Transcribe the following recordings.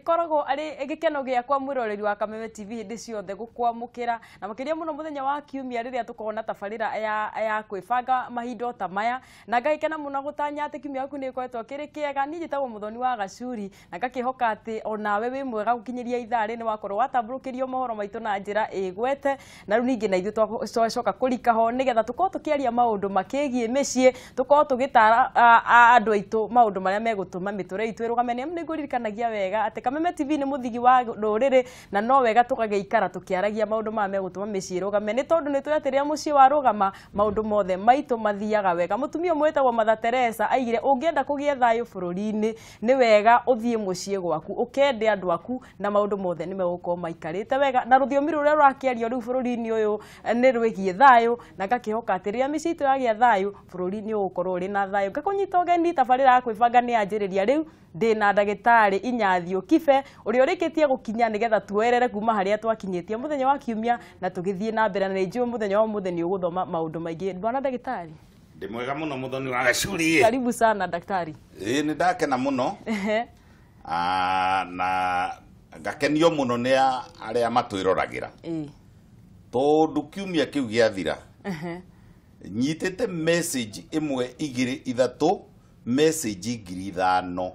gikoragwo ari gikeno giakwa mwiroreri wa kameme tv hindi ciothe gukwamukira na makiria muno muthenya wa kiumia riria tukona tabarira ya ya kwibanga mahindo ta maya na ngagikena muno gutanya ati kiumia gwaku ni kwetwo kiri kiega ni njitagwo muthoni wa gacuri na ngakihoka ati onawe wi mwega gukinyiria ithaa ri ni wakorwo watambũrũkĩrio mohoro maitu na njira igwete na rĩu ningĩ na ithuĩ twacoka kũrikaho nĩgetha nigetha tũkĩaria tukiaria maundu mĩciĩ tũkorwo tũgĩtara tugitara aitũ maũndũ maundu maria megutuma itũ ĩrũgame nĩamu ni ririkanagia wega ati kameme tv nä må thigi wa rå rä rä na no wega tå kagä ikara tå kä aragia maå ndå maya megå tå ma mä ciä rå game nä tondå nä tå atä rä a må ciä wa rå gama maå ndå mothe maitå mathiaga wega må tumia mwä tagwo matha teresa aigire å ngä enda kå gä e thayå bå rå ri-inä nä wega å thiä må ciä gwaku å kende andå aku na maå ndå mothe nä megå korwo maikarä te wega na rå thiomi rå rä a rå rakäario rä u bå rå ri-inä å yå eh, nä rwä giä thayå na ngakĩ hoka atä rä rä a mä ciä itå yagä a thayå bå rå ri-inä å gå korwo rä na thayå ngakå nyita å geni tabarä ra ya kwä banga nä yanjä rä ria rä u ndä na ndagä tarä inyathiå Nyaribe uria urikitie gukinya nigetha tuerere kuma haria twakinyitie muthenya wa kiumia na tugithie na mbere na ninjui muthenya wa muthe ni uguthoma maundu maingi ndwana ndagitari ndi mwega muno muthoni wa gacuri karibu sana daktari ii ni ndakena muno na ngakenio muno ni aria matwiroragira tondu kiumia kiu giathira nyitite message imwe igiri ithatu message ngiri ithano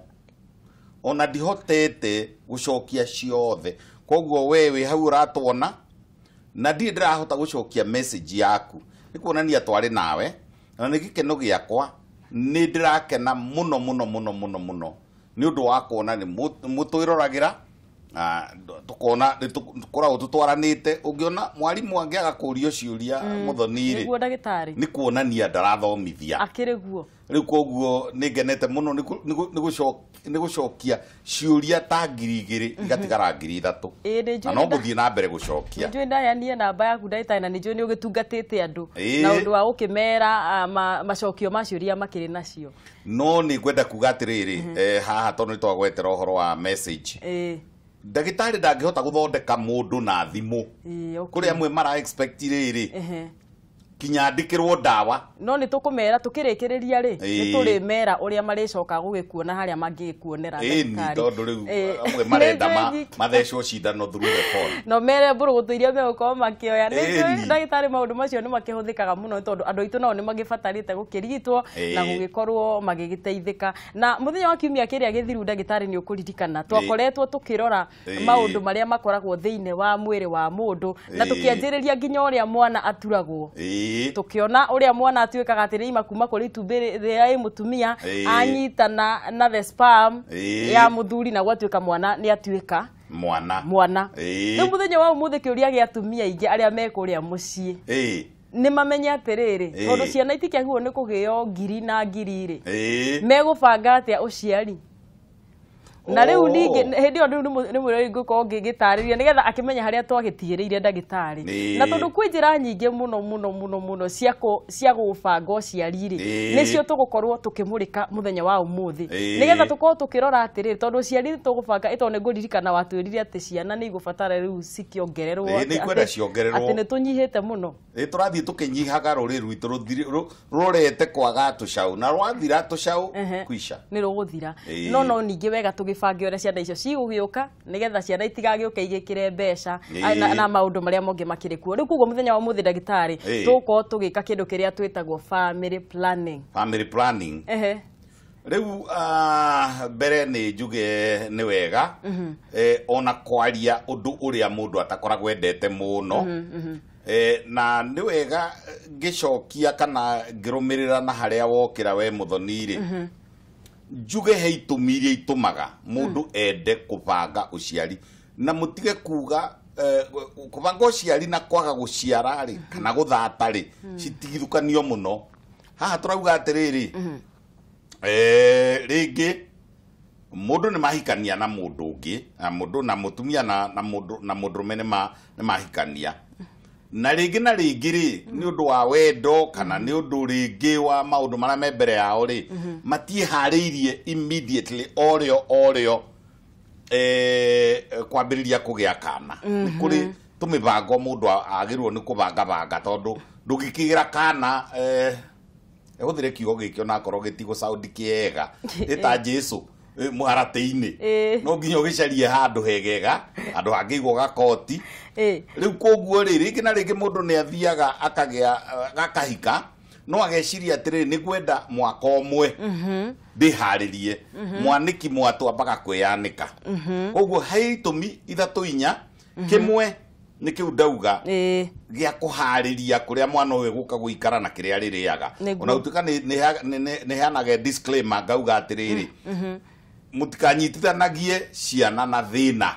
ona ndihotete gucokia ciothe koguo we wi hau uratwona na ndirĩ ndĩrahota gucokia message yaku nĩ kuonania twarĩ nawe na nĩ giakwa ni nĩ ndĩrakena muno muno muno muno mũno nĩ ũndũ wa kuona mutwiroragira mutu na tukona tukoragwo tutwaranite ungiona mwarimu angiaga kurio ciuria muthoni-ri mm, ni kuonania ndarathomithia akiri guo riu koguo ni ngenete muno ni gucokia ciuria ta ngiri igiri mhm. igatigara ngiri ithatu na no nguthii na mbere gucokia njui ndayanie namba yaku ndagitari na ninjui ni ugitungatite andu na undu wa ukimera macokio ma ciuria makiri nacio no ni ngwenda kuga atiriri mhm. eh, haha tondu ni twagwetera uhoro wa message ndagĩtarĩ ndangĩhota gũthondeka mũndũ na thimũ kũrĩa amwe mara expect rĩrĩ kinya ndikirwo ndawa no ni tukumera tukirikiriria ri tå kä mera å rä gugikuona haria mangikuonera gå ni tondu harä a mangä kuonera tondå rä u amwe marenda mathecwo cindano no mere mbå rå gå tå iria megå korwo makä oya ndagätarä maå macio ni makihuthikaga muno tondu kaga må nao ni magä gukirigitwo na gugikorwo magigiteithika na muthenya wa kiumia kiria githiru a gä thiru ndagätarä twakoretwo tukirora maundu maria makoragwo thä wa mwiri wa mundu na tukianjiriria kä ria nginya å mwana aturagwo tukiona uria mwana atuikaga atirima kuma kuri itumbiri ria i mutumia anyitana na the sperm ya muthuri na gwatuika mwana ni atuika mwana mwana riu muthenya wa umuthi kiuria gia atumia aingi aria mekuria mucii nä mamenye atärärä tondå ciana itikiaguo nä kå gä o ngiri na ngiri rä megå banga atä a å ciari na rĩu oh. ningĩ hĩndĩ ĩyo ndä ä yo ngũkorwo mwä nĩgetha ngå harĩa twagĩtigĩrĩire ndagĩtarĩ na tondũ kwĩ njĩra nyingĩ mũno mũno mũno mũno cia gũbanga ũciari rĩ nĩcio tũgũkorwo tũkĩmũrĩka mũthenya wa ũmũthĩ nĩgetha tũkorwo tũkĩrora atĩrĩrĩ tondũ ũciari nĩ tũgũbanga ĩto nĩ ngũririkana watwĩrire atĩ ciana nĩ igũbatara rĩu cikĩongererwo atĩ nĩ tũnyihĩte mũno tũrathiĩ tũkĩnyihaga rũrĩ rwitũ rũrete kwaga tũcaũ na rwathira tũcaũ kuica nĩ rũgũthira no no ningĩ wega tũgĩ mĩbango ĩrĩa ciana icio cigũgĩũka nĩgetha ciana itigagĩũke igĩkĩre mbeca na maũndũ marĩa mongĩ makĩrĩ kuo rĩu koguo mũthenya wa mũthĩ ndagĩtarĩ tũgũkorwo tũgĩka kĩndũ kĩrĩa twĩtagwo family planning family planning ehe rĩu mbere nĩ njuge nĩ wega mhm. e, ona kwaria ũndũ ũrĩa mũndũ atakoragwo endete mũno mhm, mhm. E, na nĩ wega ngĩcokia kana ngĩrũmĩrĩra na harĩa wokĩra we mũthoni-rĩ njuge he itumi iria itumaga mundu hmm. ende kubanga uciari na mutige kuga Uh, eh, kubanga uciari na kwaga guciara ri kana gå ri mm. citigithukanio må no haha tå rauga atä rä rä rä ngä må ndå nä mahikania na må ndå å ngä na mutumia na na må tumia na må ndå ma nä mahikania hmm na rĩngĩ na rĩngĩ rĩ mm-hmm. nĩ ũndũ wa wendo kana mm-hmm. nĩ ũndũ rĩngĩ wa maũndũ marĩa me mbere yao rĩ mm-hmm. matieharĩirie immediately orĩo orĩo eh, kwambĩrĩria kũgĩa kana nĩ kũrĩ tũmĩbango mũndũ agĩrĩirwo nĩ kũbanga banga tondũ ndũgĩkĩgĩra kana eh, ee, ehũthĩre kiugo gĩkĩ onakorwo gĩtigũ sound kĩega ta jesu Eh, muharate-inĩ eh. no nginya ũgĩcarie handũ hegega handũ hangĩigwo gakoti eh. rĩu koguo rĩ rĩngĩ na rĩngĩ mũndũ nĩ athiaga akagĩa gakahika no ageciria atĩrĩrĩ nĩ kwenda mwaka ũmwe mhm. ndĩharĩrie mhm. mwanĩki mwatwambaga kwĩyanĩka mhm. koguo he itũmi ithatũ inya kĩmwe nä kä u ndauga gä a kå harä ria kå rä a mwana å yå gå ka ikara na kä rä a rä rä aga ona gå tuä ka nä heanage ngauga atä rä rä mutikanyitithanagie ciana na thina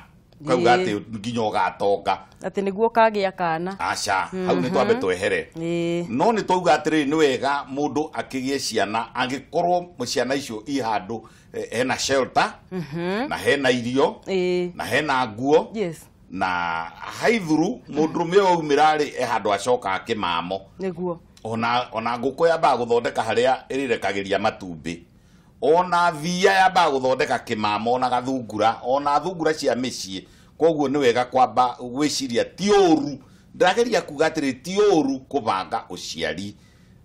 kauga atä nginya å gatonga niguo kagia kagä kana aca hau nä twambe mhm. twehere no nä twauga atä rä nä wega må ndå akä gä e ciana angä korwo ciana icio i handå eh, hena shelter mhm. na hena irio na hena nguo na haithuru må ndå rå me mhm. waumä rarä ehandå acoka akä mamo nä ona ona ngå kå yambaga gå thondeka harä a ä rä rekagä ria matumbä ona thia ya ba guthondeka kimama ona gathungura ona thungura cia mĩciĩ koguo nä wega kwamba ciria ti ũru ndĩrageria kuga atĩrĩ ti banga å ciari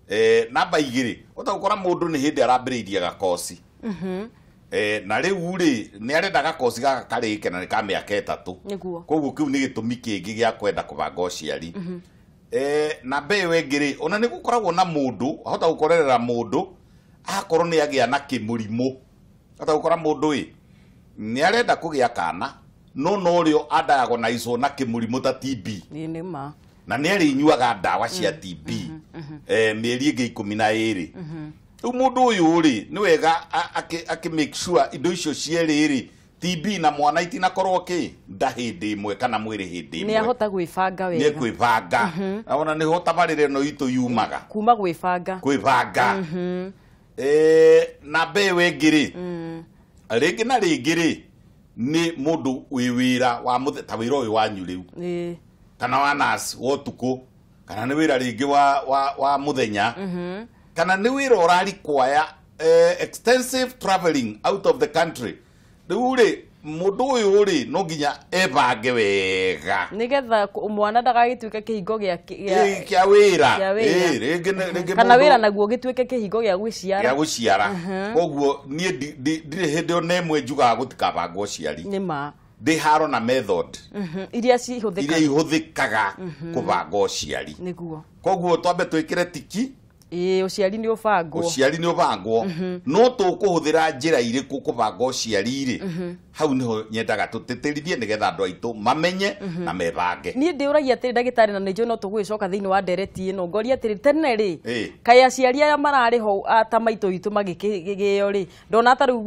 eh, namba igĩrĩ ũta gũkora mũndũ nĩ hĩndĩ arambĩrĩirie gakosi mm -hmm. eh, na rĩu rĩ nä arenda gakosi gaka karĩke na nĩ ka mĩaka ĩtatũ koguo kĩu nĩ gĩtũmi gä gĩa kwenda kũbanga ũciari mm -hmm. eh, namba ĩyo ĩngĩ rĩ ona gå koragwo na mũndũ ahota gũkorerera mũndũ akorwo nä agä a na kä må rimå atagå kora må ndå ä nä arenda kå gä a kana no no rä o andayagwo na ico na kä må rimå ta tb na nä arä nyuaga ndawa cia mm, tb mä mm-hmm, mm-hmm. eh, eri ä ngä ikå mi na ä rä rä u må ndå å yå rä nä wega akä indo icio cierä rä tb na mwana itinakorwo kä nda hä ndä ä mwe kana mwä hä ndä nä ahota gwä banga wega nä gwä banga mm-hmm. ona nä ho tamarä itå yumaga kuma gwä banga gwä banga na mbe weä ngä mm. rä rä ngä na rä ngä rä nä må ndå wä wä ra wa ta wä ra å wå wanyu rä u kana wa na wa åtukå kana nä wä ra rä ngä wa må thenya mm-hmm. kana nä wä ra å rari kwaya eh, the rä u rä mudu uyu ri no ginya ebange wega nigetha mwana ndagagituike kihingo gia kya wira eh kana wira naguo gituike kihingo gya guciara gia guciara koguo nie ndirĩ hinde one mwe njugaga gũtikabanga ũciari nĩ ma ndĩ haro na method iria cihũthĩkaga iria ihuthikaga kũbanga ũciari niguo koguo twambe twikire tiki ee ũciari ni ũbangwo ũciari ni ũbangwo no tukuhuthira njira irĩkũ kũbanga ũciari ri hau niho nyendaga tutitĩrithie nigetha andå aitå mamenye mhm. na mebange niä ndä å ragia atä rä ndagä na nijo no tå gwä coka thä inä wa ndereti ä no ngori atä tene ri hey. aciari aya mararä ho ata maitå itu magä ri ndona ta rä u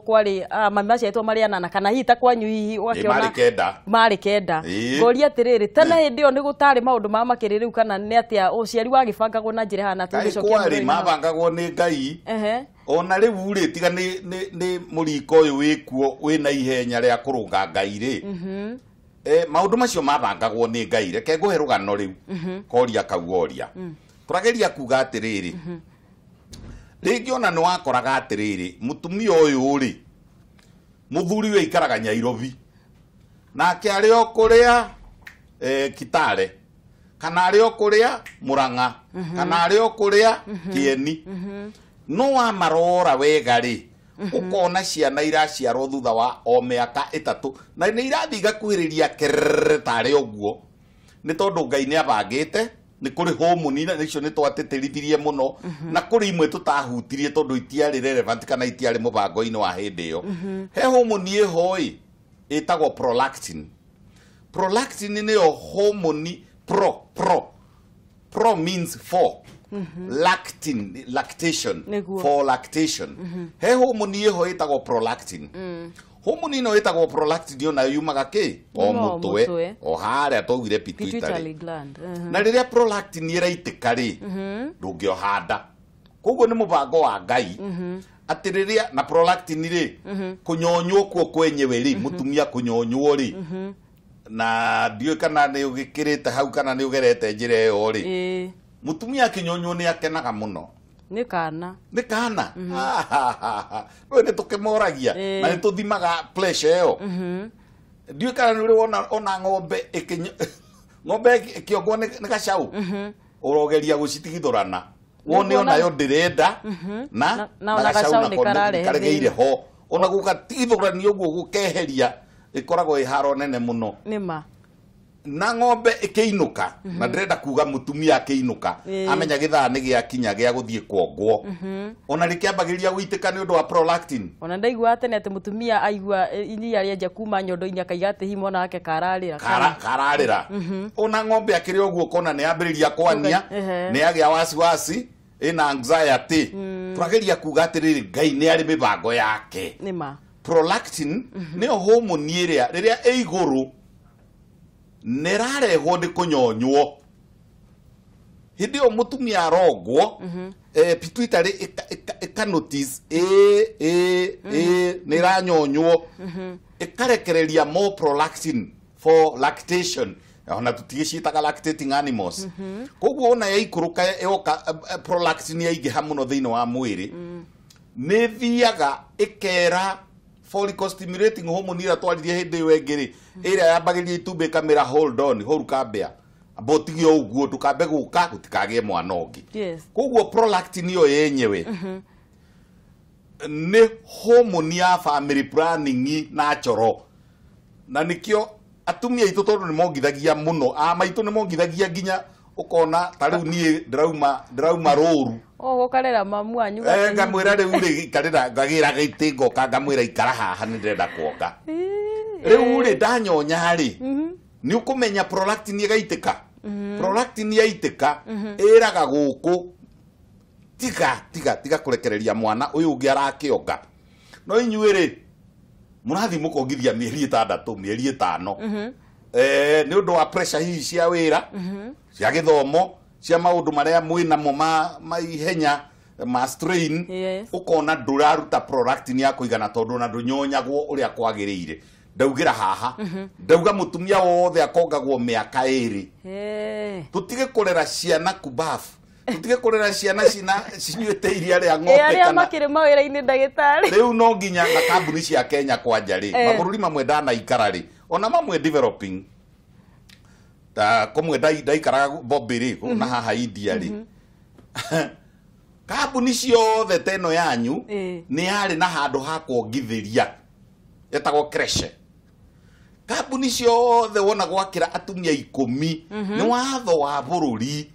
kwari kwarä mami aciarätwo marä anana kana hihi ta kwanyu hihi wakäona kenda marä kenda ngori atä rä rä tene hä ndä ä maundu ma gå tarä maå ndå maa makä rä rä u kana ni atä a ciari wagä bangagwo na njä ra hana tå gä mabangagwo nä ngai ona rä u rä tiga nä må ringo å yå wä kuo wä na ihenya rä a kå rå nga ngai rä maå ndå macio mathangagwo nä ngai reke ngå he rå gano rä u mhm. koria kauga oria mm. tå rageria kuga atä mhm. rä rä ngä ona nä wakoraga atĩrĩrĩ mũtumia ũyũ rĩ we aikaraga nyairobi nake arĩ o rä eh, kitare kana arĩ o må rang'a kana arĩ o kũrĩa mhm. kĩeni no wamarora wega-rĩ ukona ciana iraciarwo thutha wa o mĩaka ĩtatũ na igakuhä rä ria kerere å guo nä tondå ngai abangä te nä kå rä homoni na nä twatä rithirie må no na kå rä imwe tå tahutirie tondå itiarä relevant kana itiarä må bango-inä wa hä ndä ä yo he homoni ä hoä ä tagwo prolactin prolactin nä yo homoni pro pro pro means for Mm-hmm. lactin lactation for lactation mm-hmm. he hormone ye ho itago prolactin mm. hormone ino itago prolactin yo uh-huh. na yumaga ki o mutwe o hare to gire pituitary gland na riria prolactin ye iraitika ri mm-hmm. ndungiohanda handa kugo ni mubango wa ngai atiriria na prolactin ri kå nyonywo kuo kwenyewe ri mutumia tumia ri na ndiå kana nä å hau kana nä ugerete gerete yo ri mutumia akinyonyo ni akenaga muno ni kana ni kana we nä tå kä moragia na nä tå thimaga ä yo mhm. ndiå kana nä å rä ona ng'ombe ng'ombe ä kä ongwo nä gacaå å mhm. rogeria gå citigithårana wone onayo ndä renda mhm. na na gacaå nä karegeire ho ona gå gatigithå rania å guo gå keheria ä koragwo ä haro nene må no ma na ng'ombe ĩkĩinũka mm -hmm. na ndirenda kuga mũtumia akĩinũka yeah. amenya githaa ni gĩa kinya gĩa gũthiĩ kwongwo mm -hmm. ona rĩkĩambagĩrĩria gũitĩka ni ũndũ wa prolactin ona ndaiguaga atene ati mutumia aigua e, iria rĩenja kuma nyondo-inĩ akaiga atĩ himo nake kararĩra Kara, kararira mm -hmm. ona ng'ombe akĩrĩ oguo kona ni ambiriria kwania ni nĩ wasi wasi ina anxiety mm. twageria kuga riri ngai ni ari mibango yake prolactin mhm. nĩyo homoni ĩrĩa rĩrĩa ĩ igũrũ nä rarehwo nä kå nyonywo hä ndä ä yo må tumia arongwo mhm. eh, pituitarä ikanotis mhm. nä ranyonywo ikarekereria mhm. more prolactin for lactation ona tutigicitaga lactating animals mm -hmm. koguo ona yaikũrũka yoka eh, prolactin yaingĩha mũno thĩinĩ wa mwiri mm. nĩ thiaga ĩkera follicle stimulating hormone ira twarithie hindi yo engiri ira yambagiria itumbi kamera hold on horu kambea ambo tigio uguo ndukambe guka gutikagie mwana ungi koguo prolactin yo yenyewe mm-hmm. ni hormone ya family planning na choro na nikio atumia itu tondu ni mongithagia muno ama itu ni mongithagia ginya ukona tariu ni drauma drauma roru ugukarira oh, mamu wanyu eh, ngamwira riu ri ikarira ngagira giti ngoka ngamwira ikara haha nä ndärenda kuonga riu rä ndanyonya rä nä å kå menya nä ĩgaitä ka nä ka ä raga gå kå tiga tiga tiga kå rekereria mwana å yå å ngä arakä onga no inyuä rä må rathiä må kongithia mä eri ä tandatå mä eri ä tano nä mm-hmm. å eh, ndå wa hihi cia wä ra mm-hmm. cia gä thomo cia maundu maria mo ma maihenya ma strain yes. ukona nduraruta prolactin ya kuigana tondu na ndunyonyagwo uria kwagiriire ndaugira haha mhm. ndauga mutumia wothe akongagwo miaka iri tutige kurera ciana kubafu tutige kurera ciana cina cinyuite iria ria ng'ombe kana makire mawira-ini ndagitari riu no nginya na kambuni cia Kenya kwanja ri mabũrũri mamwe ndanaikara ri ona mamwe developing ta komwe ndaikaraga bombirä mm -hmm. na mhm. ha india ri mm -hmm. kambuni ciothe ta ä no yanyu eh. nä yarä na handå ha etago ria kabu ni kambuni the wona gwakira ra atumia ikå mi mm -hmm. nä watho wa bå rå ri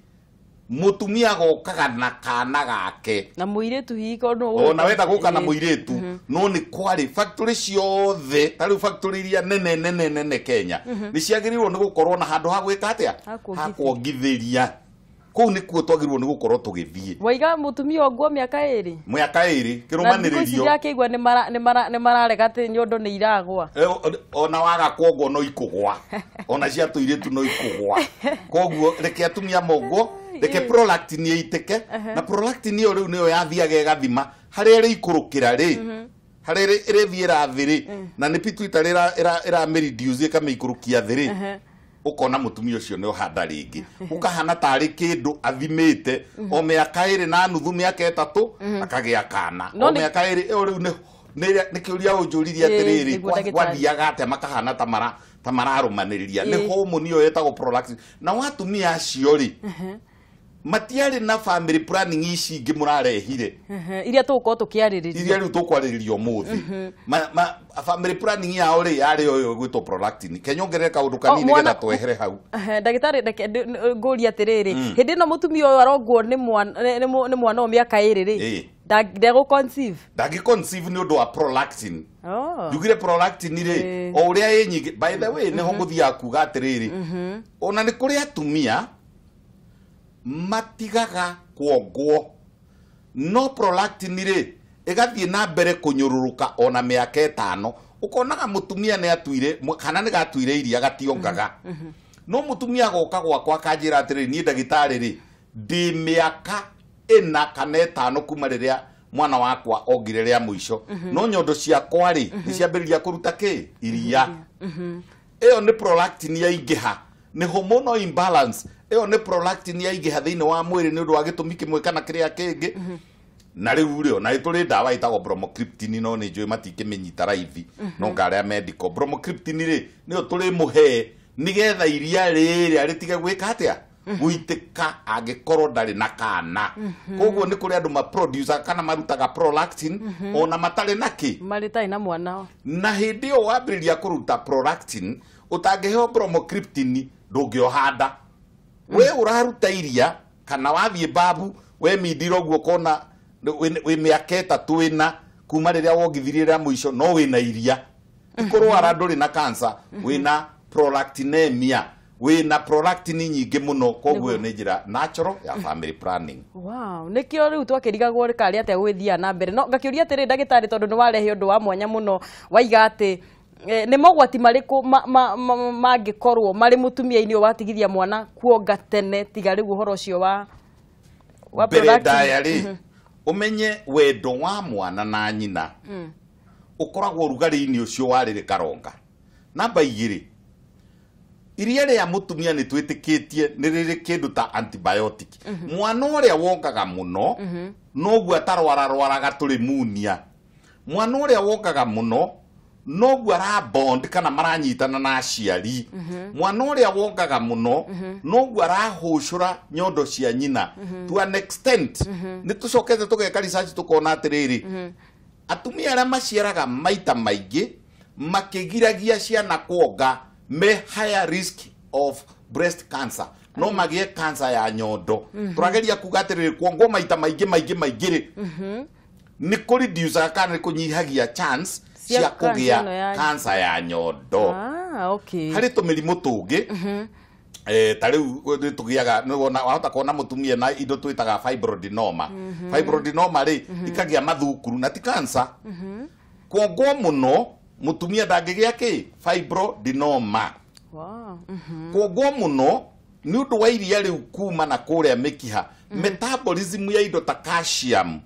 mutumia gokaga na kana gake na muiretu hiko no na weta eh, guka na muiretu mm -hmm. no ni kwari factory ciothe tari factory iria nene nene nene Kenya mhm. ni ciagirirwo ni gukorwo na handu ha gwika atia ha kuongithiria kuu nä kuo twagä nä gå korwo tå gä waiga mutumia nguo miaka aka ä rä mä aka ä rä kä rå manä rä ririoakä igua nä iragwa ona waga kwonguo no ikå gwa ona ciatå irä tu no ikå gwa koguo reke atumia monguo reke prolactin ye iteke uh-huh. na prolactin yo riu niyo yathiaga ĩgathima harĩa ikurukira ri rĩ mm-hmm. harĩa ĩrĩthiĩ thiera thiri mm. na ni pituita ri ĩramĩridiuci ka meikurukia thiri ukona uh-huh. mutumi ucio ni uhanda ringi ukahana uh-huh. tari kindu athimite mm-hmm. o miaka iri na nuthu miaka etatu mm-hmm. akagia kana o miaka iri o riu ni ni kiuria unjuririe atiriri gwathiaga atia makahana ta mara ta mararumaniriria ni homoni yo yetagwo prolactin na watumia acio ri matiarä na family planning ici ingä må rarehire iria tå gũkorwo tå kä arä rä ria iria rä u tå kwarä rä ria å må thä yao rä yarä å yå gwä two kenyongerere kaå ndå kanini getha twehere hau ndagä tarä ngå ria atä rä mm. rä hä ndä ä no må tumia å yå aronguo nä mwana å mä aka ä rä rä ndangä conceive nä å ndå wa prolactin oh. njugire oh. prolactin rä o å rä a ä nyingä by the way nä ho mm-hmm. gå thiaga kuga atä rä rä ona nä kå rä atumia matigaga kuongwo no prolactin rĩ ĩgathiĩ na mbere kũnyũrũrũka ona mĩaka tano ũkonaga mũtumia nĩ atuire kana nä gatuire iria gationgaga mm -hmm. no atä goka gwakwa ndagä tarä rä ndä mä aka ä na kana tano kuma a mwana wakwa ongire rä a mm -hmm. no nyondo ciakwa nä mm -hmm. nĩ ciambĩrĩria kũruta kĩ iria ĩyo mm -hmm. yaingä prolactin nä nĩ hormonal imbalance ĩyo nĩ prolactin yaingĩha thĩinĩ wa mwĩrĩ nĩ ũndũ wa gĩtũmi kĩmwe kana kĩrĩa kĩngĩ mhm. na rĩu rĩo na tũrĩ ndawa ĩtagwo bromocriptine no nĩ njũĩ matikĩmĩnyita raithi mhm. no nga arĩa medical bromocriptine rĩ nĩyo tũrĩ mũhee nĩgetha iria rĩrĩa rĩtige gwĩka ka mhm. gũitĩka angĩkorwo ndarĩ na kana koguo nĩ kũrĩ andũ maproducer kana marutaga prolactin ona matarĩ na kĩ marĩtarĩ na mwana na hĩndĩ ĩyo wambĩrĩria kũruta prolactin ũtangĩheo bromocriptine ndũngĩoha nda we uraruta iria kana wathiä babu we å guo kona wä mä aka tatå ä na kuma rä rä a wongithirie rä a må ico no wä na iria ikå ara ndå rä na kansa wä na prolactinemia wä na prolactin nyingä må no koguo yo nä njä ra natural ya family planning wow nä kä o rä u twakä rigagwo karä atä gwä thia na mbere no ngakä å ria atä rä ndagä tarä tondå nä warehe å ndå wa mwanya må no waiga atä Eh, nä mogwati marä mangä korwo marä må tumia-inä å watigithia mwana kuonga tene tigarä u å horo å cio wa ndaya rä å menye wendo wa mwana na nyina å mm. koragwo rugarä-inä å cio warä rä karonga namba igä rä iria rä a må tumia nä twä tä kä tie nä rä rä kä ndå ta antibiotic mm-hmm. mwana å rä a wongaga må no mm-hmm. noguo atarwararwaraga tå rä munia mwana å rä a wongaga må no noguo arabond kana maranyitana na aciari mhm. mwana a wongaga no mhm. noguo ra nyondo cia nyina mhm. to an extent tå tũcokete kona atä rä rä atumia a maciaraga maita makä giragia ciana kuonga me higher risk of breast cancer no magĩe kanca ya nyondo mm -hmm. tũrageria kuga rärä kuongwo maita maingä maingä maingä rä mm -hmm. nĩ kũ reduce kana nĩ kũnyihagia chance cia kugia gä ya nyondo ah, okay. harä tå mä rimå tå ngä ta rä u nä tå gä aga wahota kuona må na indo twä taga fibrodinoma mhm. fibrodinoma rä mhm. ikagä a mathukuru na ti kanca mhm. kuongwo må no må tumia ndangä gä a kä fibrodinoma kuongwo må no nä å ndå wa iria rä kuma na kå rä a mä metabolism ya indo ta calcium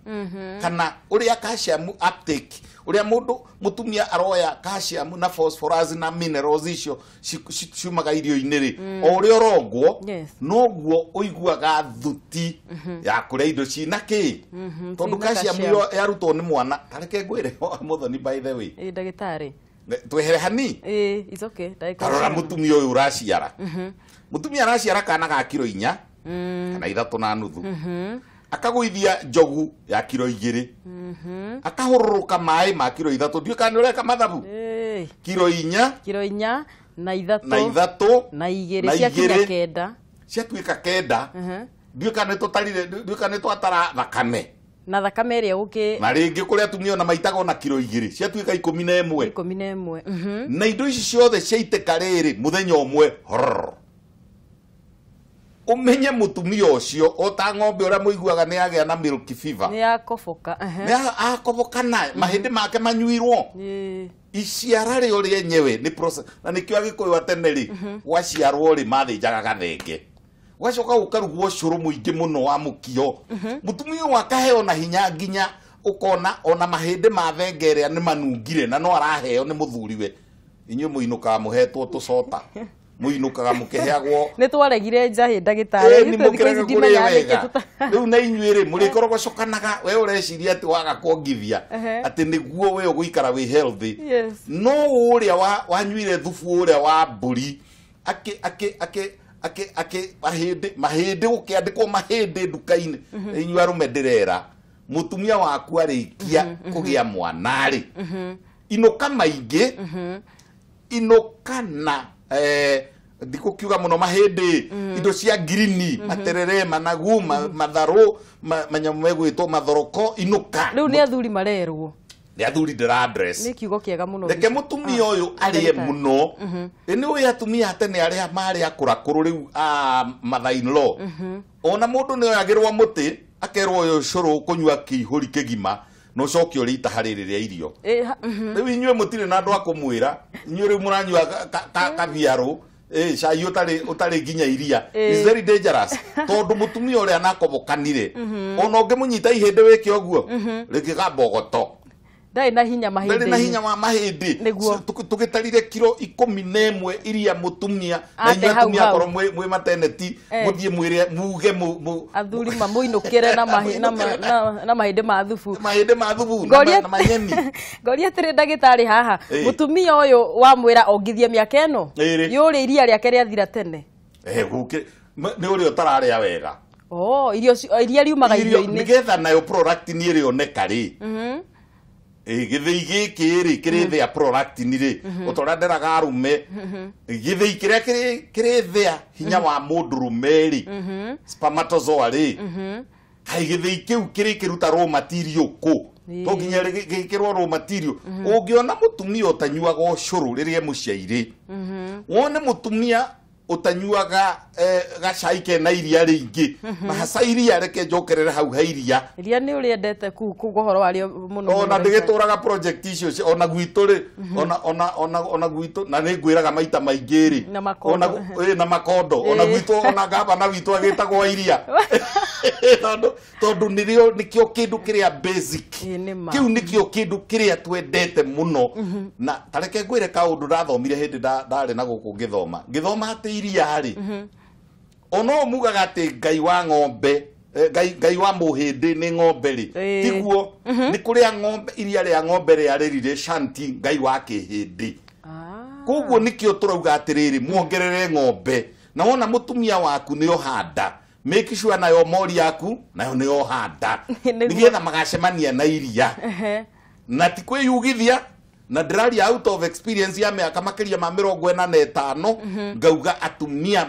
kana å rä a calcium uptake uria mundu mutumia aroya calcium na phosphorus na minerals icio ciumaga irio-inä rä o å rä a ũrongwo noguo ũiguaga thuti mm-hmm. ya kå rä a indo cina kä mm-hmm. tondå calcium yarutwo nä mwana tareke ngwä re mothoni by the way ndagätarä twehere hani tarora mutumia ũyũ ũraciara mutumia mm-hmm. araciara kana ga kiro inya mm. kana ithatå na nuthu akagwithia jogu ya kiro igiri mhm -hmm. akahururuka mai ma kiro ithatu ndio kana ureka mathabu hey. kiro inya kiro inya na ithatu na ithatu na igiri cia kinya kenda cia tuika kenda mhm ndio kana tutarire ndio kana twatara thakame na thakame ĩrĩa gũkĩ na ringi kũrĩa atumia na maitago na kiro igiri cia tuika 11 11 mhm na indo ici ciothe ciaitĩka rĩrĩ mũthenya ũmwe horo umenye mutumia ucio o ta ng'ombe uria muiguaga ni agea na milk fever ni akoboka ni na mahindi make manyuirwo iciara rä o rä enyewe ni nä kä o agä kå yå waciarwo rä mhm. gwaciarwo rä mathänjaga gathenge wacoka gå karugwo muingi må ingä må no wa må kio mhm. na hinya nginya ukona ona mahĩndĩ ma thenge ni manungire na no araheo ni muthuriwe inyuĩ muinuka muhetwo tũcota muinukaga mukiheagwo ni twaregire njahi ndagitari ni mukirega kuri wega riu na inyui ri murikoragwo cukanaga we ureciria ati waga kuongithia ati guo we uguikara wä healthy no uria wa wanyuire thubu a wa mburi aki aki aki aki aki mahindi mahindi gukiandikwo mahindi nduka me mhm. inyu rera må mutumia waku gä kugia mhm, mhm. mwana ri ka maingä inå na Eh, thiku kiuga no mahä ndä mm. indo cia ngirini mm-hmm. materere managu ma, mm-hmm. matharu ma, manyamu mathoroko inuka riu ni athuri marerwo nä athuri ndä address kä ega må reke må tumia å ah, yå arä e må no mm-hmm. nä å ä atumia a arä a marä akå rakå rå rä u a mathainlo ona må ndå nä oyagä rwo må tä akerwo å yå cå rå kå nyua kä ihå ri kä gima no coki uri rä riria irio mhm. rä u inyuä må tirä na andå mwä ra andu akumwira inyue riu muranyua kaviaru cai å tarä nginya iria is very dangerous tondu mutumia uria nakobokanire mhm. ona å ngä må nyita ihä ndä wä ke ungimunyita ihinde wike uguo mhm. ringigambogoto ndarä na hinya mahä na hinya wa mahä ndä niguo tå gä tarire kiro ikå na ä mwe iria må tumia na inyuä atumia akorwo mwä mateneti eh. må thiä mwä muge athuri mamå inå kä re na mahä ndä ma thubu mahä ndä ma thubu na ngoria atä rä ndagä tarä haha må tumia å yå wa mwä ra ongithie mä aka ä no yå rä iria rä ake rä athira tene eh, nä å rä a å tararä a wega oh, iria riumaga irio-inä nä getha nayo nä ä rä onekarä gä thä kä githii giki ri kiri thea prolactin ri a nderaga arume kä rä thä a hinya mhm. wa må ndå rå rä mundu rume ri mhm. spermatozoa ri hai mhm. githii kiu kiri kiruta raw material ku to nginya gikirwo raw material ungiona må utanyuaga ucuru riria e muciairi wone mutumia utanyuaga Eh, gacaike na iria rä ingä mhm. mahaca iria reke njokerere hau ha iria iria nĩ ũrĩendete kuu kuu ũhoro warĩo mũno ona ndĩgĩtũraga project icio ona gwitũ rĩ mhm. ona ona ona ona gwitũ na nĩ ngwĩraga maita maingĩ rĩ ona na makondo ona gwitũ ona gavana witũ agĩtagwo iria tondũ tondũ u nä kä o basic ndå kä rä a twendete no mhm. na tareke ngwĩre ndå ndathomire ndä ndarä na gũkũ ngĩthoma ngĩthoma atĩ iria rĩ ona mugaga atä ngai wa ng'ombe eh, ngai ngai wa muhindi ni ng'ombe ri tiguo mhm. ni kuria ng'ombe iria ria ng'ombe riarĩrire shanti ngai wa kĩhĩndĩ ah. koguo nikio tũrauga atĩrĩrĩ muongerere ng'ombe na wona mutumia waku nĩ ohanda make sure nayo mori yaku nayo nĩ ohanda nĩgetha magacemania na iria na ti kwĩyugithia na ndĩraria out of experience ya mĩaka makĩria ma mĩrongo ĩna na tano mhm. ngauga atumia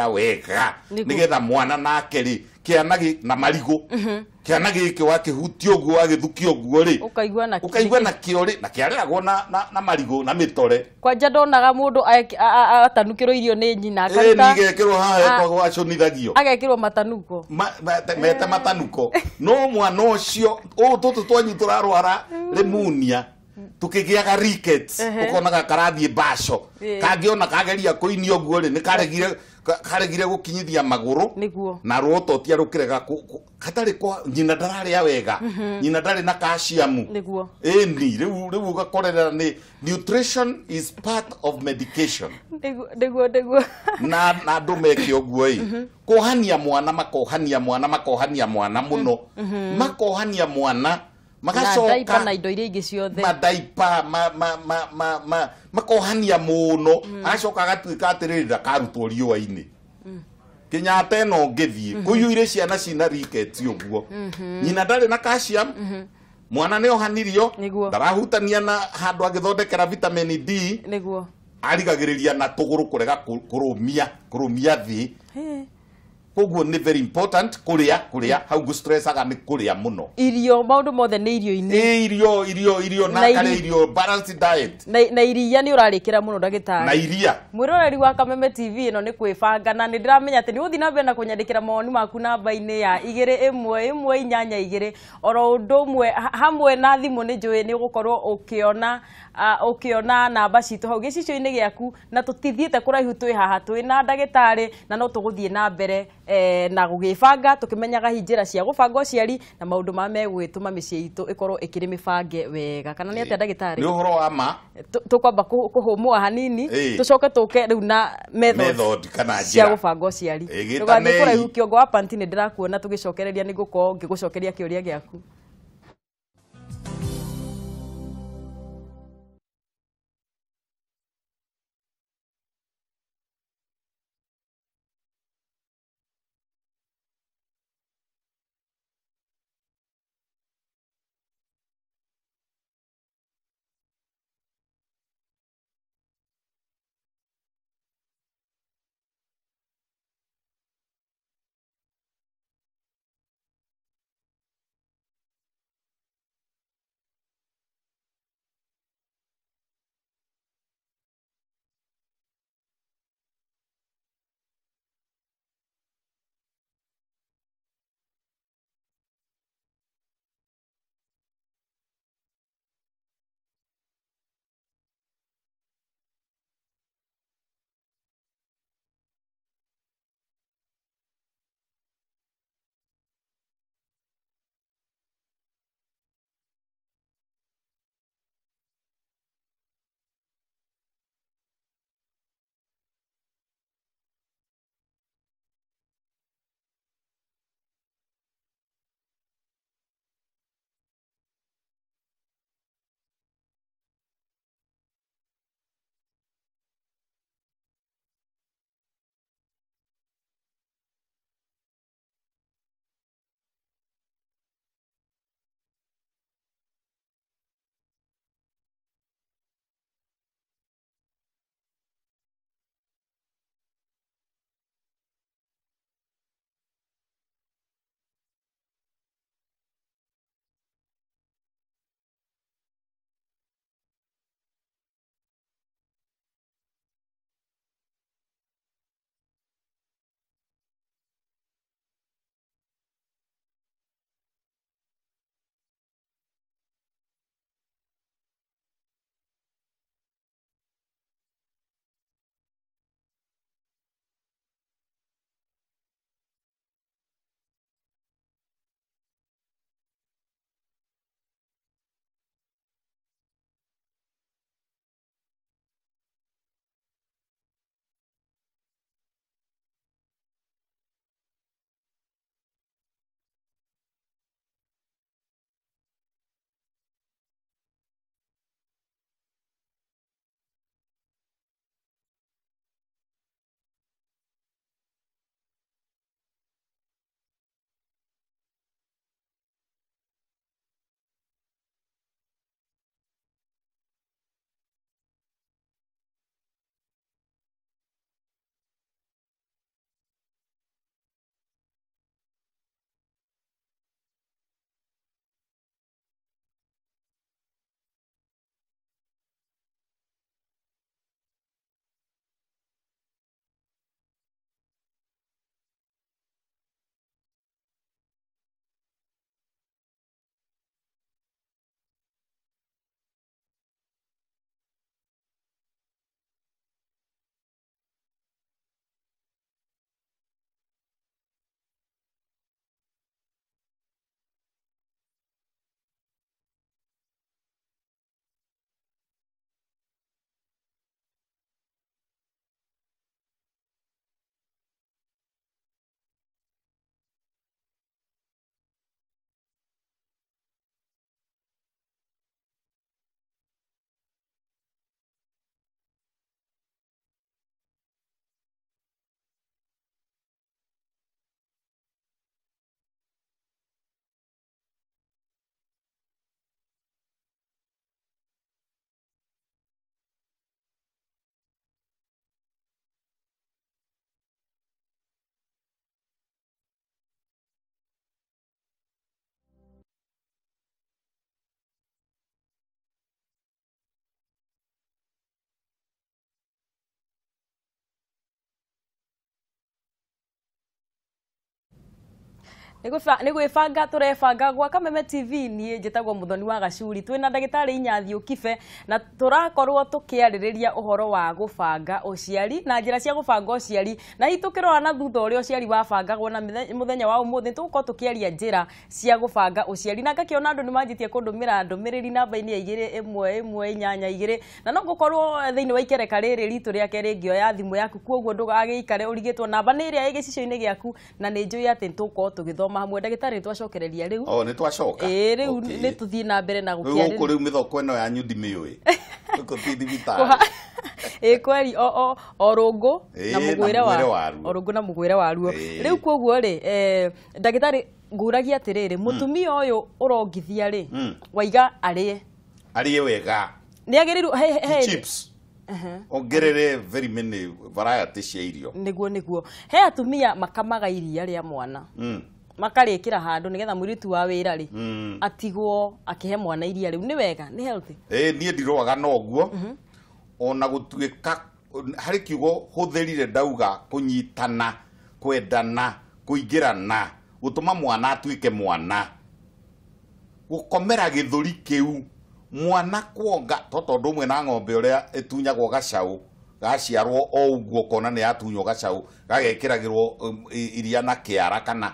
a wega getha mwana nake rĩ kiana gä na marigå mhm. ana gä kä wakĩhutia å guo thuki å guo rä kaigua na kä rä na kä areragwo na marigå na mä tore kwanja ndonaga må ndå atanukä rwo irio nä nyina nigäkä rwo hahetagwo aconithagio agekä rwo matanuko mete matanuko no mwana å cio å tå tå twanyi tå rarwara rä munia tukigiaga rickets ukonaga karathie basho ona kageria kuini oguo ri nikaregire karegire gukinyithia maguru na ruoto tia rukirega katari kwa nyina ya wega nyina ndari na calcium niguo eni riu riu ugakorera ni nutrition is part of medication niguo niguo na na ndu meke oguo i kohania mwana makohania mwana makohania mwana muno makohania mwana magacoka na indo iria ingä ciothe madaipa makohania må no mm. agacoka agatuä ka atä rä rä ndakarutwo riå-inä mm. kinyata ä no ngä thiä mm-hmm. kå yå ciana cina riketi å guo mm-hmm. nyina ndarä na calcium mm-hmm. mwana nä ohanirio ndarahutania na handå agä thondekera d arigagä rä ria na tå gå rå kå rega kå rå mia thä koguo nä very important kå rä a kå rä a hau ngå nä kå rä a må no irio maå ndå mothe nä irio-inä irio irio irio na kare irio balanced diet na, na iria nä å rarä kä ra må no ndagä na iria mwä roreri wa kameme tv ä no nä kwä banga na nä ndä ramenya atä nä å thiä na mbere na kå nyandä kä ra mawoni maku namba-inä ya igä rä ä mwe ä mwe inyanya igä rä oro å ndå mwe hamwe na thimå nä njå ä nä å gå korwo å kä ona ukiona namba citå hau gä cicio inä gä aku na tå tithiä kå raihu twä haha twä na tarä na no tå gå thiä na mbere e, na gå gä banga tå kä menyaga hinjä ra cia gå banga ciari na maå ndå ma megwä tå ma mä ciä itå ä korwo ä kä rä mä bange wega kana nä atä ndagä ndagätarä nä å horo wa ma tå kwamba kå hå mwa hanini tå coke tå ke rä u na cia gå banga ũciari tå gathiä kå raihu kĩongo wa nä ndä rakuona tå gä cokereria nä gå korwo ngä gå cokeria kä å gä aku nigwibanga turebangagwa kameme tv nie njitagwo muthoni wa gacuri twina ndagitari inyathio kibe na turakorwo tukiaririria uhoro wa gubanga uciari na njira cia gubanga uciari na hii tukirora na thutha uria uciari wabangagwo na muthenya wa umuthi tugukorwo tukiaria njira cia gubanga uciari na ngakiona andu nimanjitie kundumira ndumiriri namba-ini ya igiri imwe imwe inyanya igiri na no ngukorwo thiini wa ikereka riri ritu ria keri ngioya thimu yaku koguo ndugagiikare urigitwo namba ni iria igicicio-ini giaku na ni njui ati nitugukorwo tugithoma ma hamwe ndagĩtarĩ nĩtwacokereria rĩu oh nĩtwacoka ĩ rĩu nĩtũthiĩ na mbere na gũkĩa rĩu rĩu mĩthoko ĩno yanyu ndimĩũĩ gũkũ ti thibitarĩ ĩ kweri o o o rũngũ na mũgwĩre waruo o rũngũ na mũgwĩre waruo rĩu koguo rĩ ndagĩtarĩ ngũragia atĩrĩrĩ hmm. mũtumia ũyũ urongithia rĩ hmm. waiga arĩe arĩe wega nĩagĩrĩirwo he he chips ongerere very many variety cia irio niguo nĩguo he atumia makamaga iria ria mwana mm makarĩkĩra handå nä getha mwiritu wa wä ra mm. atigwo akä mwana iria rä u nä wega healthy eh niä ndirwaga na guo mhm. ona gå tuä harä kiugo hå thä rire ndauga kå nyitana kwendana kå ingä rana gå tå ma mwana atuä ke mwana gå komera gä thå ri kä u mwana kuonga to tondå mwe na ng'ombe å rä a ä tunyagwo gacaå gaciarwo o å guo kona nä yatunywo gacaå gagekäragä rwo iria na kä ara kana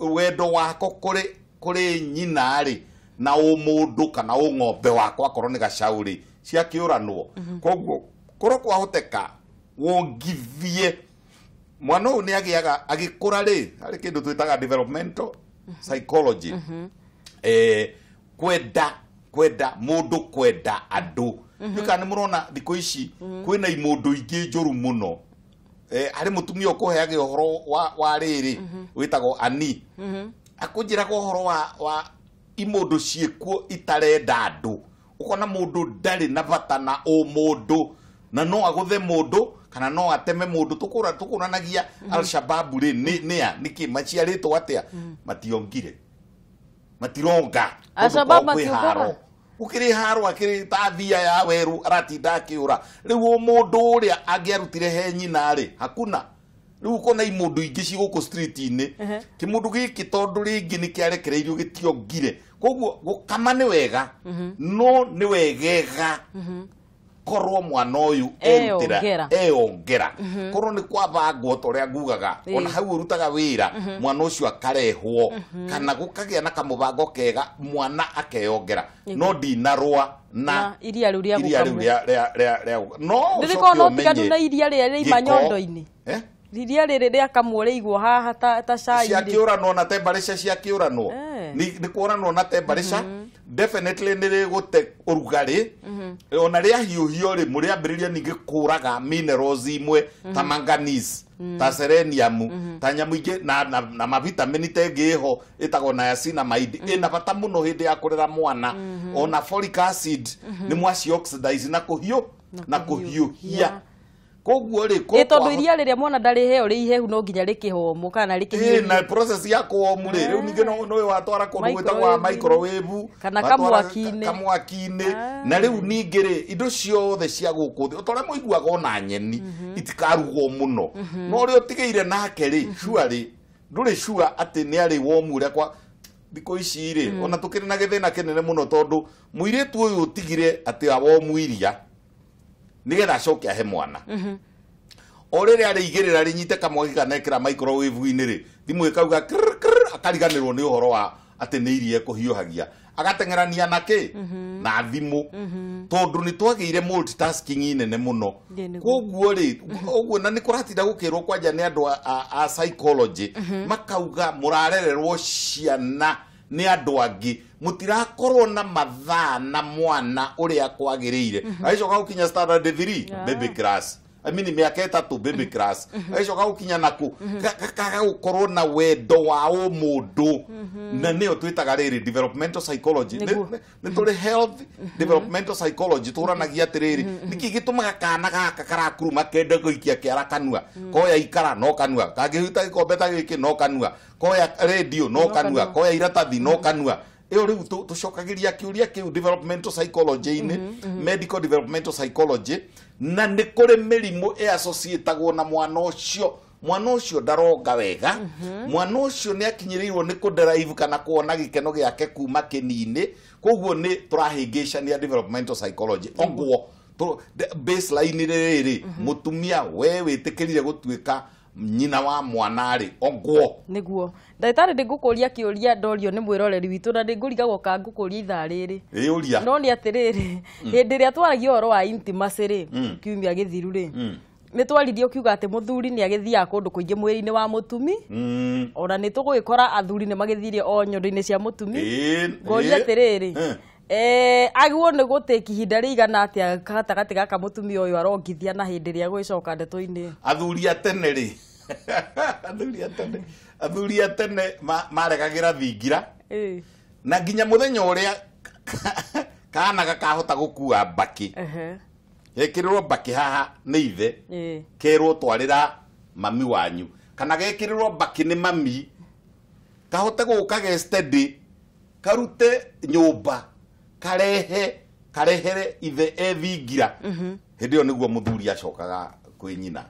wendo wako kuri kuri nyina ri na umundu kana ung'ombe wakwa korwo ni gacauri ciakiuranwo mhm. koguo korwo kwahoteka wongithie mwana uyu ni agiaga agikura ri hari kindu twitaga developmental mhm. psychology mhm. eh kwenda kwenda mundu kwenda andu nä kana nä må rona thikå ici kwä na imå ndå ingä harä må tumia å kå heage å horo wa rä rä wä tagwo ani akå njä raga å horo wa imå ndå kuo itarenda andå å kona må ndå ndarä na bata na å må ndå na no agå the må ndå kana no ateme må ndå tå kå ranagia mhm. alshababu rä nä a nä kä maciarä two atä a mhm. mationgire matironga haro ukiri harwa kiri ta thia ya weru daki ura riu mundu uria angiarutire he nyina ri hakuna riu kona imundu ingi ciguku street-ini uh -huh. kimundu giki tondu ringi ni kiarekereirio gitiongire koguo gukama ni wega mhm. no ni wegega mhm korwo mwana ũyũ erutĩra ee eyongera ee mhm. korwo nĩ kwabangwo ta ũrĩa ngugaga ona hau urutaga wira mhm. mwana ucio akarehwo mhm. kana gũkagĩa na kamũbango kega mwana akeyongera no ndinarwa na iria rĩu rĩa gũkamwo no ũcoke no iria rĩu na iria ria rĩima nyondo-inĩ eh? riria rä rä rä akamwe rä igwo haha ta, ta cai ciakä å ranwo na tembarica ciakä å ranwo eh. ni ni kå ranwo na te barisha mm-hmm. definitely nä rä gå te å ona rä ahiåhio rä må rä ambä rä ria ningä kå raga minerals imwe mm -hmm. ta mm-hmm. manganese Mm -hmm. ta sereniamu mm -hmm. ta nyamu ingä na, na, na mavitamini tengä ho ä na yacina maindi ä mm -hmm. na bata må no hä ndä ya kå rera mwana mm-hmm. ona folic acid ni mwaci oxidize na kå na kå hiå hia yeah koguo rä ä tondå iria rä rä a mwana ndarä heo rä ihehu no nginya rä kä homu kana rä kä na process ya kwomu rä rä u ningä no wä watwara kå ndå gwä tagwa microwave kana kamwakinä kamwakinä ah. na rä u ningä rä indo ciothe cia gå kå thä ta å rä a må iguaga nyeni mhm. itikarugwo må no mhm. no rä a å tigä ire nake rä cuarä ndå rä cua atä nä arä womu rä kwa thikå ici rä mhm. ona tå kä rä na gä thä na kä nene må no tondå må irä tu å yå å tigire atä awomu iria nigetha acoke ahe mwana mhm. o rä rä ri igä rä ra rä nyite kamwagi kanekera microwave-inä rä thimå kauga akariganä rwo nä å horo wa atä nä iria kå hiåhagia agateng'erania na kä mhm. na thimå mhm. tondå nä twagä ire nene må no koguo rä oguo na nä kå ratinda gå kä rwo kwanja nä andå a makauga må rarererwo ciana nä andå angä mutirakorwo na mathaa na mwana uria kwagiriire mhm. agicoka gukinya standard 3 baby class amini miaka ĩtatũ baby mhm. class mhm. agicoka gukinya naku gakaga gukorwo na wendo wa o mundu na nĩyo twĩtaga rĩrĩ developmental psychology nĩ tũrĩ health developmental psychology tũranagia atĩrĩrĩ nĩkĩ gĩtũmaga kana gaka karakuruma kenda gũikia ara kanua koya ikara no kanua kangĩhuta gĩkombe ta gĩkĩ no kanua koya redio no kanua koya iratathi no kanua ä rä u tå cokagä ria kä å ria kä u medical developmental psychology na nä kå rä mä rimå na mwana å cio mwana å cio ndaronga wega mm-hmm. mwana å cio nä akinyä rä irwo nä kå kana kuona gä keno gä ake kuma kä ninä koguo nä tå rahä ngä cania onguo mm-hmm. baseline ni rä rä må mm-hmm. tumia we wä tä kä rire gå tuä ka nyina wa mwana ngå oguo ria kä å ria ndorio nĩ mwĩroreri witå na rigagwo ka ngũkũria ithaa å ria no mm. ndä ä rä a twaragia horo wa intimacy rĩ mm. kiumia thiru rä mm. nä twaririe å kiuga atä må thuri nä agäthiaga kå ndå kå ingä mwä inä wa må tumi ona nä tå gå gä kora athuri nä magä thirie o nyondo-inä cia må tumi ngoria atä rä rä agä nä gå tä ki ihinda rä igana atä gatagatä gaka må tumia å yå arongithia na hä ndä rä a gwä coka ndeto-inä athuri a tene rä athuri a tene athuri a tene maregagä ra thingira eh. na nginya må thenya å rä a kana gakahota gå kua mbakä gekä rä rwo mbakä haha nä ithe eh. kerwo twarä ra mami wanyu kana gekä rä rwo mbakä nä mami kahote gå kage karute nyå mba karehe karehere ithe ethingira hindi mhm. yo niguo muthuri acokaga kwi nyina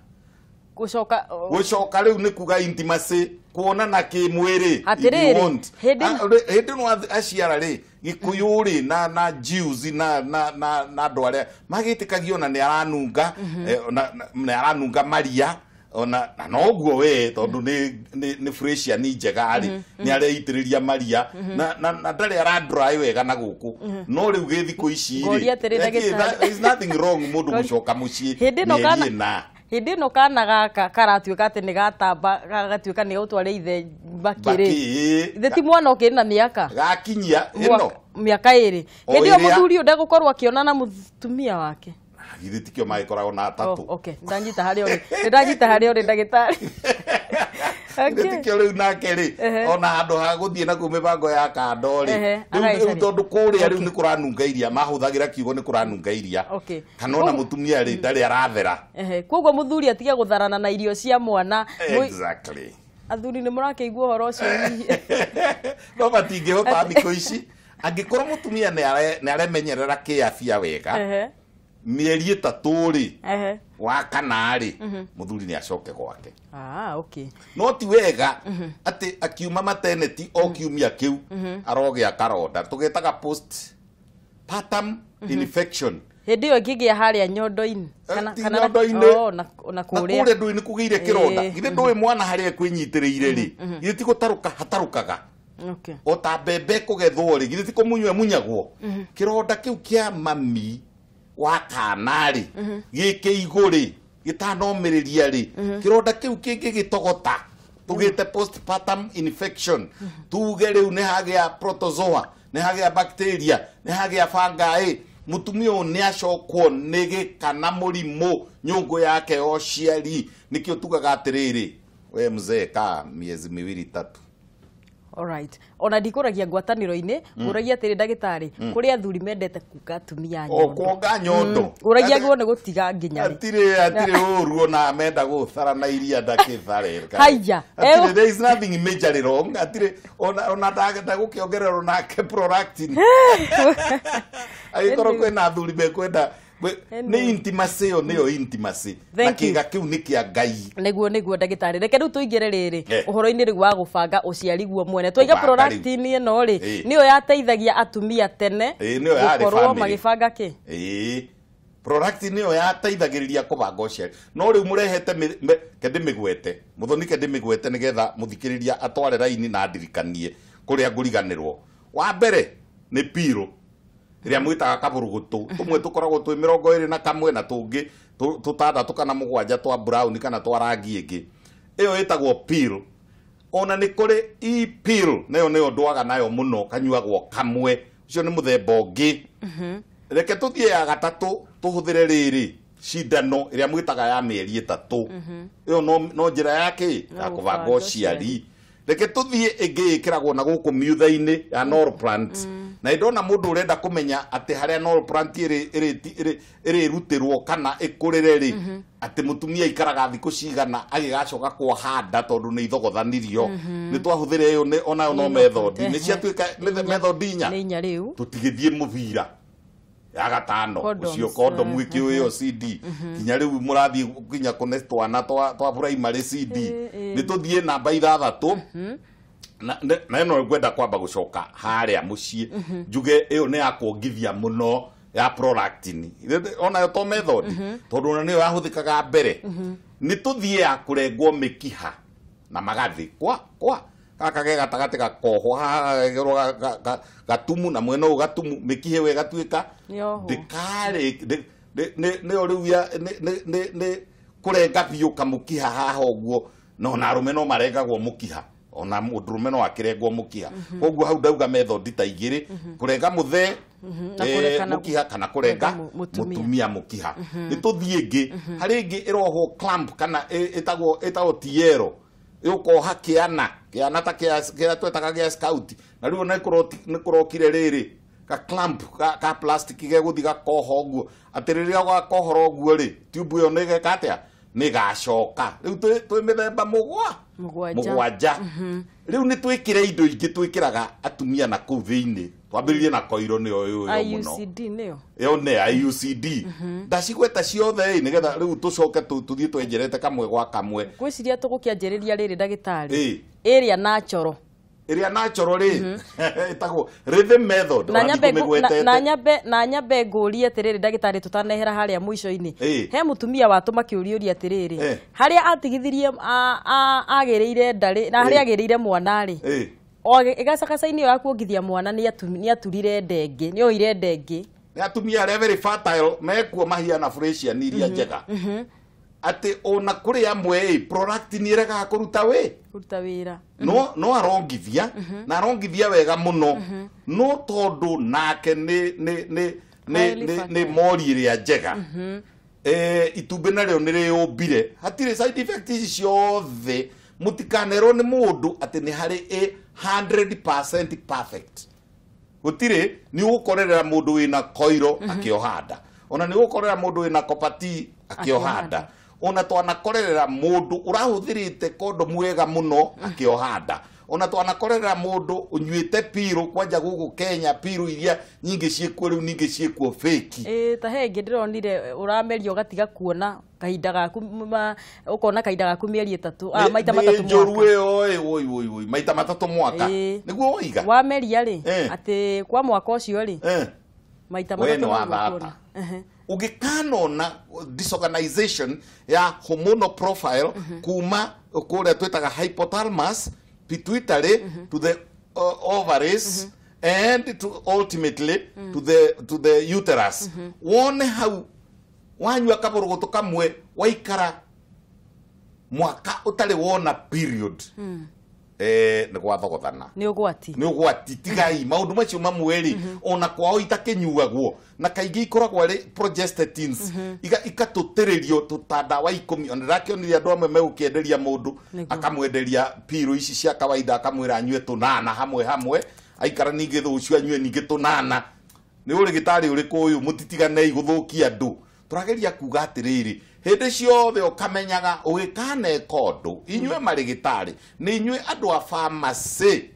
gucoka gucoka riu ni kuga intimacy kuona na kimwiri hindi no aciara ri gikuyu ri na na jews na na na na andu aria magitikagio na ni aranunga mhm. eh, na aranunga maria ona na noguo we tondu ni ni frecia ni njega ri ni itiriria maria mm-hmm. na na ndari ara dry wega na guku mm-hmm. no riu ku ici ri eh, eh, is nothing wrong mundu gucoka mucii ni na hindi no kana gaka karatuika ati ni gatamba gatuika ni utware ithe bakire ithe ti mwana ukiri na miaka gakinyia ino miaka iri hindi o muthuri ndegũkorwo akiona na mutumia wake githä tikio magäkoragwo na atatå oh, ndanyita harä orä nä ndanyita harä orä ndagätarä githätikio rä u nake rä ona handå ha gå thiä nakå mä bango ya kando rä rä tondå kå rä a rä u nä kå ranunga iria mahåthagä ra kiugo nä kå ranunga iria kana ona må tumia rä ndarä arathera koguo må thuri atige gå tharana na irio cia mwana athuri nä må rakä igua å horo å cio no matingä hå thikå ici angä korwo må tumia nä aremenyerera kä abia wega mieri itatu rä wa kana ri muthuri mhm. nä acoke gwake ah, no ti wega mhm. atä akiuma mateneti o mhm. kiumia kä u arogä karonda tå post patam infection ä yo ngä gä a harä nyondo na kå rä a ndå nä kå gä ire kä ronda ndå ä mwana harä a kwä nyitä rä ire rä githä tigå tarå ka hatarå kaga ti ta munyagwo kå gethwo rä kä ronda kä u kä a mami wa kanarĩ mm-hmm. gĩkĩ igũrĩ gĩtanomĩrĩria rĩ mm-hmm. kĩronda kĩu kĩngĩ gĩtogota tugite postpartum infection mm-hmm. tuge riu nä hagä protozoa nä hagä a bacteria nä hagä a bangaä mutumia å nä acokwo nä gä kana må rimå nyå ngå yake ociari nä kä o tugaga atä rä rä we mzee ka miezi miwili tatu alright ona ndikuragia ngwataniro-ini mm. nguragia atiri ndagitari mm. kuri athuri mendete kuga atumia nyondo kuonga nyondo uragia mm. guo ni gutiga nginya atiri atiri uru ona menda guthara na iria ndakithare haya Atire there is nothing majorly wrong Atire ona ona ndagenda gukiongererwo nake prolactin agikorwo kwina athuri mekwenda nä intimacy ä yo nä yo intimacy na kä ga kä u nä kä a ngai näguo näguo ndagätarä reke rä u tå ingä re rä rä eh. å horo-inä rä u wa gå banga å ciariguo mwene twaiga ä no rä nä yo yateithagia atumia tene eh, gå korwo magä banga kä eh. product nä yo yateithagä rä ria kå banga å ciari no rä u må rehete kendä mä gwete må thoni kendä mä gwete nä getha må thikä rä ria atware raini na ndirikanie kå rä a ngå riganä rwo wa mbere nä pirå rä mwĩtaga kaburũ gũtũ tũmwe tũkoragwo twĩ mĩrongo ĩrĩ na kamwe na tũngĩ tũtandatũ kana mũgwanja twa brown kana twa rangi ĩngĩ ĩyo ĩtagwo pill ona nĩ kũrĩ e pill nayo nĩyo ndwaga nayo mũno kanyuagwo kamwe ũcio nĩ mũthemba ũngĩ mm-hmm. reke tũthiĩ ya gatatũ tũhũthĩre rĩrĩ cindano ĩrĩa mwĩtaga ya mĩeri ĩtatũ mm-hmm. ĩyo no njĩra yake ya kũbanga ũciari reke tũthiĩ ĩngĩ ĩkĩragwo na gå kå inĩ ya mm -hmm na ndona mundu urenda kumenya ati haria no plant iri iri rutirwo kana ikurire ri ati mutumia ikaraga thiku cigana agigacoka kwahanda tondu ni ithogothanirio ni twahuthire iyo ni ona no methodi ni ciatuika methodi inya tutigithie muvira ya gatano ucio kondo mwiki uyo CD kinya riu murathi kinya kone twana twa twa primary CD eh, eh. ni tuthie namba ithathatu mhm na ino ngwenda kwamba a haria ciä njuge iyo nä yakuongithia muno ya prolactin onayo to method mhm. tondu ona thä kaga mbere mhm. ni tuthiaga kurengwo mikiha na magathi kwa kwa gaka ge gatagati gakohwo hagerwo gatumu na mwena ũyũ gatumu mĩkihe we gatuĩka ndĩkarĩ nĩyo rĩu ya nĩ kũrenga biũ kiha haha guo na ona me no marengagwo kiha ona mundurume no akirengwo mukia koguo hau ndauga metho ta igiri kurenga muthe eh, mukiha kana kurenga mutumia mukiha mhm. nituthie ngi hari ngi iroho clamp kana itagwo itagwo tiero yukoha hakiana kiana ta kia twetaga gia scout na kuro ni kurokire riri ka clamp ka, ka plastic geguthi gakoho guo atiririria gakohora guo ri tube yo ni gekatia ni gacoka riu twi mithemba mugwa mugwanja mhm. riu ni twikire indo ingi twikiraga atumia na kuu thiini twambiririe na koiro ni yo muno yo ne IUCD mhm. ndacigweta ciothe ni getha riu tucoke tuthie twenjerete kamwe gwa kamwe ngwiciria tugukianjiriria riri ndagitari na natural iria natural ri itago mhm. rhythm method na nyambe na nyambe na nyambe nguri atiriri dagitari tutanehera haria muico-ini he mutumia watuma kiuriuri atiriri haria atigithirie agereire ndari na haria agereire mwana ri o inĩ ĩyo ya kuongithia mwana ni atumi ni aturire ndenge ni oire ndenge ni atumia arĩa very fertile mekuo mahia mahiana furecian iria mhm. njega mm -hmm atä ona kå rä amwe nä ä regaga kå ruta wä ruta wä ra no, no arongithia mm -hmm. na arongithia wega må mhm. no mm -hmm. no tondå nake nä mori ä rä a njega mhm. itumbä narä o nä rä å mbire hatirä ici ciothe må tikanerwo nä må ndå atä nä harä gå tirä nä å gå korerera må ndå wä na koiro mhm. akä ohanda ona nä å gå korerera må ndå wä na kopati akä ohanda ona twanakorerera mundu urahuthirite kondu mwega muno akiohanda ona twanakorerera mundu unyuite piru kwanja gugu Kenya piru iria nyingi ciikuo riu ningi ciikuo fake ä ta he ngä ndä ronire å rameria å gatiga kuona kahinda gaku ukona kahinda gaku mieri itatu ah, maita matatu mwaka njuru iyo oi oi oi maita matatu mwaka niguo oiga wameria ri ati kwa mwaka ucio ri maita matatu mwaka ugikano na disorganization ya hormonal profile mm -hmm. kuma kũrĩa twĩtaga hypothalamus pituitary mm -hmm. to the uh, ovaries mm -hmm. and to ultimately mm -hmm. to the to the uterus mm -hmm. wone hau wanyua kabũrũgũtũ kamwe waikara mwaka ũtarĩ wona period mm eh nä gwathogothana nä å gwati nä å gwati tigai maå ndå macio mamwerä mhm. ona kwao itakä na kaingä ikoragwo rä mhm. ikatå tä rä rio tå tanda ikå mi ona ndakä onire andå amwe megå kä enderia må ndå akamwenderia pirå ici cia kawaida akamwä ra nyue tå nana hamwe hamwe aikara ningä thå cio anyue ningä tå nana nä å rä gä tarä å rä kå å yå må titiganei gå thå kia andå tå rageria kuga atä rä rä hä ciothe å kamenyaga å gä kaneka å ndå inyuä marä gä a pharmacy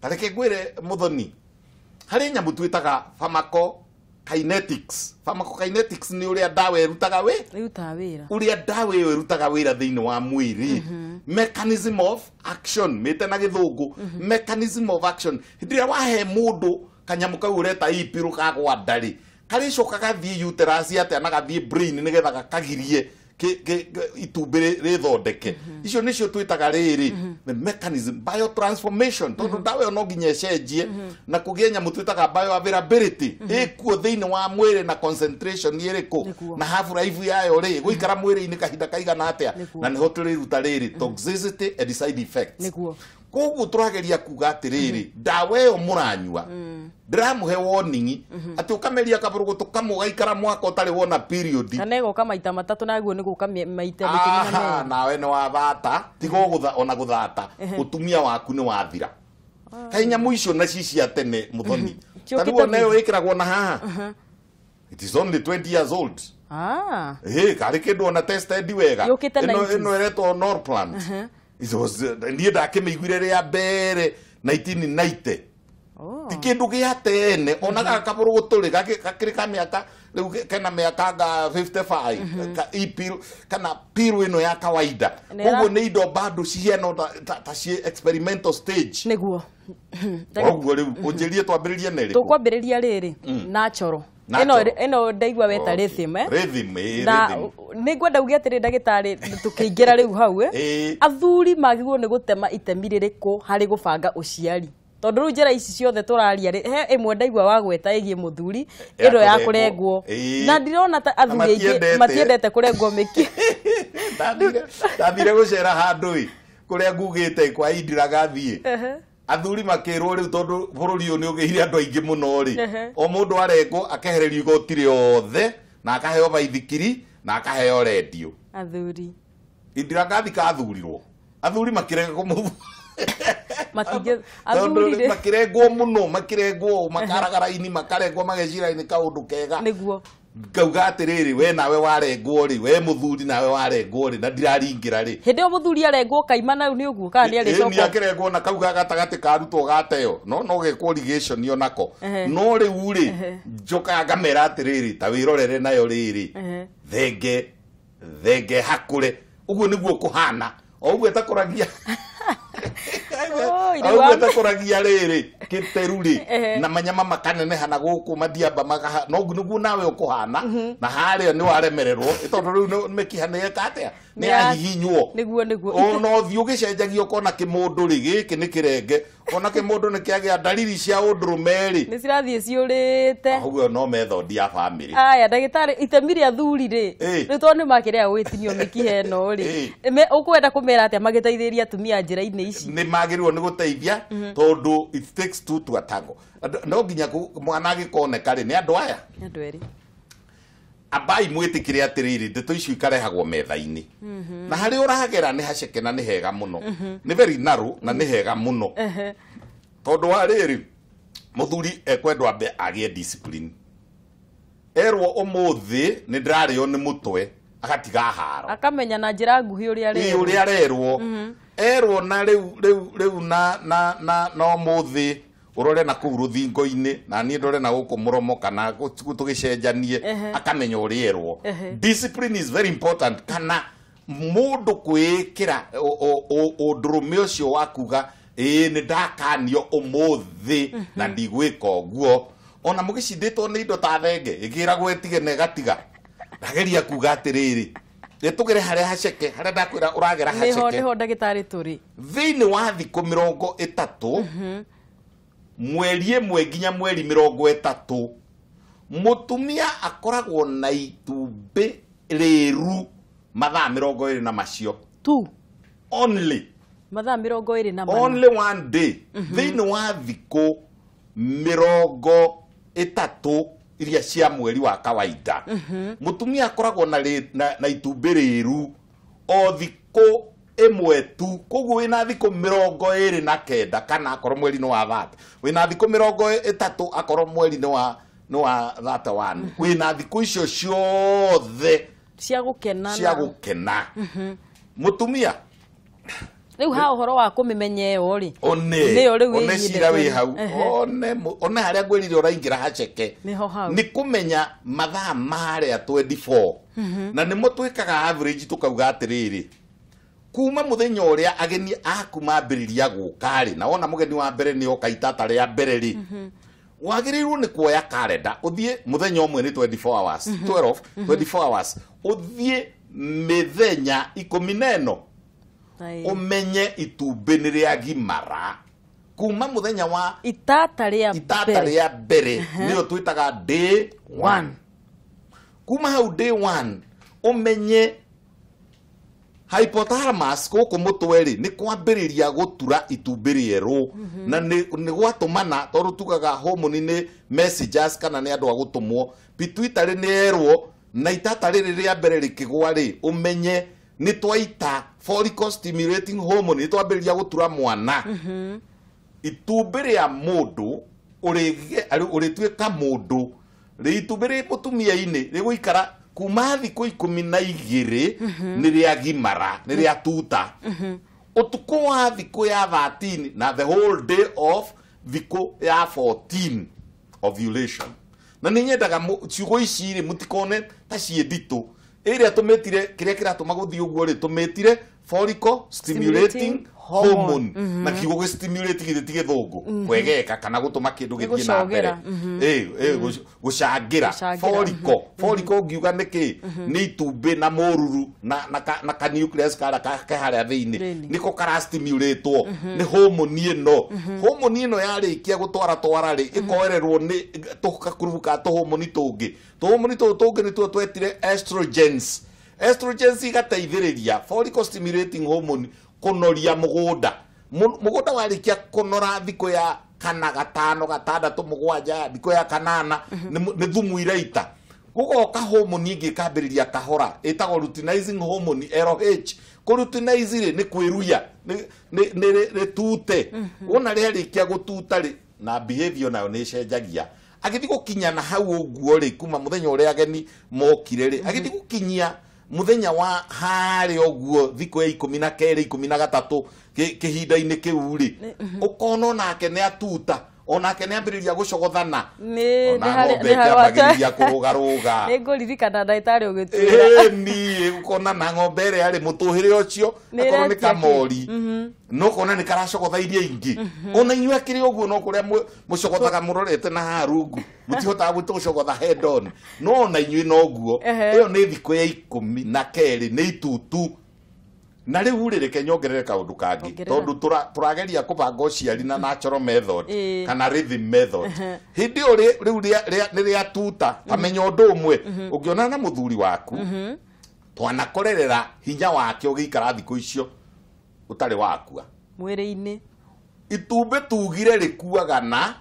tareke ngwä muthoni hari thoni harä pharmaco kinetics pharmaco kinetics ni nä å rutaga we rutaga wira wä å rä a ndawa ä yo ärutaga wä ra wa mwiri mhm. mechanism of action mä te na gä mhm. mechanism of action ndira wahe må ndå kanyamå kau å reta kagwa ndarä karicoka gathiĩ uterasi atĩa na gathiĩ brain nĩgetha gakagirie itumbä rä thondeke mhm. icio nä cio twä taga rä rä tondå ndawa ä yo no nginya äcenjie mhm. na kå gä enyamå twä taga ä kuo thä inä wa mwä na ä rä kå na yayo rä gå ikara mwä rä-inä kahinda kaigana atä a na nä ho tå rä ruta rä rä koguo tå rageria kuga atä rä rä ndawa ä yo må ranyua mm -hmm ndiramuhe warning mm -hmm. ati ukameria kaburugutu kamwe gaikara mwaka utari wona period na nego kama ita matatu naguo ni guka maita mikini na mena nawe ni wathata tigo mhm. gutha ona guthata utumia waku ni wathira he ah. nyamu icio na cicia tene muthoni mhm. tariu ona iyo ikiragwo na haha it is only 20 years old ah hey kari kindu ona tested wega ino ino iretwo norplant it was uh, eh, ndiä ndakĩmĩiguire rĩa mbere 1990 ti oh. kä ndå gä a tene ona gakabå rå gå tå rä gakä rä ka mä aka rä u kena mä aka nga mm-hmm. kana piru ä no ya kawaida koguo nä indo bado cihiana ta ciä experimental stage nä guo koguo rä u å njä rie twambä rä rie nerä tå kwambä rä ria rä rä mm. na choro ino ndaigua weta rhythm na nä ngwenda uge atä rä ndagä tarä tå kä ingä ra rä u hau eh? Eh. athuri magä guo nä gå tema itemi rä rä kå harä gå banga å ciari tondu ru njira ici ciothe turaria he imwe ndaigua wa gweta igie muthuri ino ya kurengwo na ndirona ta athuri aingi matiendete kurengwo miki ndathire gucera handu i kuria ngugite kwa indiraga thie athuri makirwo riu tondu bururi uyu niugihire andu aingi muno ri o mundu arengwo akehererio igoti othe na akaheo baithikiri na akaheo redio athuri indiraga thika athurirwo athuri makirega kumuthura athuri makirengwo muno makirengwo makaragara-ini makarengwo magecira-ini kaundu kega niguo ngauga atiriri we nawe warengwo ri we muthuri nawe warengwo ri na ndiraringira ri hindi o muthuri arengwo kaima na ni uguo kana ni aricoka ni akirengwo na kauga gatagati karutwo gateo no no gekurigation yo nako no riu ri njoka ngamera atiriri ta wirorere nayo riri thenge thenge hakure uguo niguo kuhana o uguo itakoragia augete tå ragia rä rä kä teru rä na manyama makaneneha na gå kå mathiamba noguo nawe å kå hana mhm. na harä a nä waremererwo ä tondå rä u mä kihanägeka atä a nä yahihinywo ona å thiå gä cenjagia å kona kä må ndå rä gä kä nä kä renge ona kä må ndå nä kä agä a ndariri cia å ndå rå merä nä cirathiä ciå te guo no methondi ya bamä aya ndagä tarä itemi rä a thuri rä rä tondå nä makä rä a gå ä tinio mä kiha ä no rä å kwenda kå mera atä a magä teithä ria atumia njä ra-inä ici nä magä rä rwo gå mhm. tondå it takes two to a tango no nginya mwana agä koneka rä nä andå aya andå erä ambai mwĩtĩkĩre atĩrĩrĩ ndeto icio ikarehagwo metha-inĩ mm -hmm. na harĩ ũragera nĩ haceke na nĩ hega mũno mm -hmm. nĩ veri narũ na nĩ hega mũno mm wa tondũ wa rĩrĩ mũthuri ekwendwo ambe agĩe discipline erwo ũmũthĩ nĩ ndĩrarĩo nĩ mũtwe agatiga haro akamenya na njĩra nguhĩ ũrĩa arerwo ũrĩa arerwo mhm erwo na rä u na na na no å rore na kũu rũthingo-inĩ na niä ndore na må romo kana cenjanie akamenya ũrĩa erwo discipline is very important kana ndå rå ũndũrũme å cio wakuga ĩĩ nä ndakanio thä mhm. na å guo ona two nä indo ta thenge ĩkĩragwo ĩtige na ĩgatiga ndageria kuga rä nä tå gä re harä a haceke harä a ndakwä ra å ragera nä ho ndagä tarä tå wa thikå mä rongo ä tatå mhm. mweri ä mwe nginya mweri mirongo itatu mutumia tatå må akoragwo na itumbä rä ru mathaa mä rongo na macio tu only mathaa mirongo iri na rä only one day mhm. thini wa thikå mä rongo ä tatå iria cia mweri wa kawaida mutumia mhm. akoragwo na na rä ru o thikũ ĩmwe tu koguo mä rongo ä rä na kenda kana akorwo mweri nä wa thate mä rongo ä tatå akorwo mweri nä wa nĩ wa thate na mhm. wĩna thikũ icio ciothe cia kena cia gũkena mutumia mhm rä u ha å horo wa kå mä menya ä yo nä yo rä one cira wä hau one harä a ngwä rire å raingä ra haceke nä kå menya mathaa marä a mhm. na nä mo twä kaga tå kauga atä rä rä kuma må thenya å rä a ageni aku mambä rä ria gå karä na wona må geni wa mbere nä oka itata rä a mbere rä mhm. wagä rä irwo nä kuoya karenda å thiä må thenya å mwe nä 24 hours mhm. hours å thiä mä thenya ikå mi na ä no umenye itumbiniria gimara kuma muthenya wa itata ria itata ria mbere niyo twitaga day 1 kuma hau day 1 umenye hypothalamus gũkũ mũtwe-rĩ nĩ kwambĩrĩria gũtura itumbĩ rĩerũ mm -hmm. na nĩ gwatũmana tondũ tugaga homoni nĩ messengers kana nĩ andũ a gũtũmwo pituitarĩ nĩ yerwo na itata rĩrĩ rĩa mbere rĩkĩgwa-rĩ ũmenye nä twaita follicle stimulating hormone gå tura gutura mwana itumbä rä a må ndå å rä tuä ka må ndå rä itumbä rä må tumia-inä rä gå ikara kuma thikå ikå na igä mm-hmm. rä nä rä agimara nä rä atuta mm-hmm. å mm-hmm. tukå wa thikå ya 13 na the whole day of thikå ya 14 ovulation na nä nyendaga ciugo icirä må tikone ta ciä nditå ä rä a tå mä tire kä rä a kä ratå ma gå thiä å guo rä tå mä tire hormone mm-hmm. na kiugo gä stimulate githä ti gä thå ngå kwegeka kana gå tå ma kä ndå gä thiä na mbere gå cangä ra foriko foriko ngiuga nä kä nä itumbä na må ruru na kanucleus kara keharä a thä inä nä ko karastimulä two mm-hmm. nä homoni ä no mm-hmm. homoni ä no yarä kia gå twara twara rä ä koererwo nä gakurubu ka tå homoni tå ngä tå homoni tå tå ngä nä tuo twetire estrogens estrogens igateithä rä ria hormone kunoria mugunda mugunda warikia kunora thiko ya kana gatano gatandatu mugwanja thiko ya kanana ni thumu iraita gugoka homoni ingä kambä kahora ätagwo luteinizing homoni lh kå ni kwiruya nä kwä ruya tute wona rä arä kia gå tuta rä na behavior nayo nä cenjagia agä thiä gå kinya na hau å ri kuma må thenya å rä ageni mokire rä mhm. agä thiä gå kinyia muthenya wa hari oguo thiku ya ikumi na kere ikumi na gatatu kihinda ini kiu ri ukona mhm. nake ne atuta onake nä ambä rä ria gå cogothana kä kå rå garå nä ngå ririkana ndagätarä å gä niä gå kona na ng'ombe ä rä arä må tå hä re å cio akorwo nä kamori mm-hmm. mm-hmm. no kona nä karacogotha iria ingä ona inyuä akä rä å guo no kå rä a må cogothaga må rorete na harungu må tihotaga gwä tå gå cogotha hedon no ona inyuä noguo ä yo nä thikå ya ikå mi na kerä nä itutu na rä u rä reke nyongerere kaundu kangi tondu turageria å uciari na natural method kana rhythm method hindi yo riu ni ria tuta amenya å ngä ungiona na thuri waku twanakorerera hinya wake ikara thikå icio tarä wakua mwiri-ini itumbi tugire rikuaga na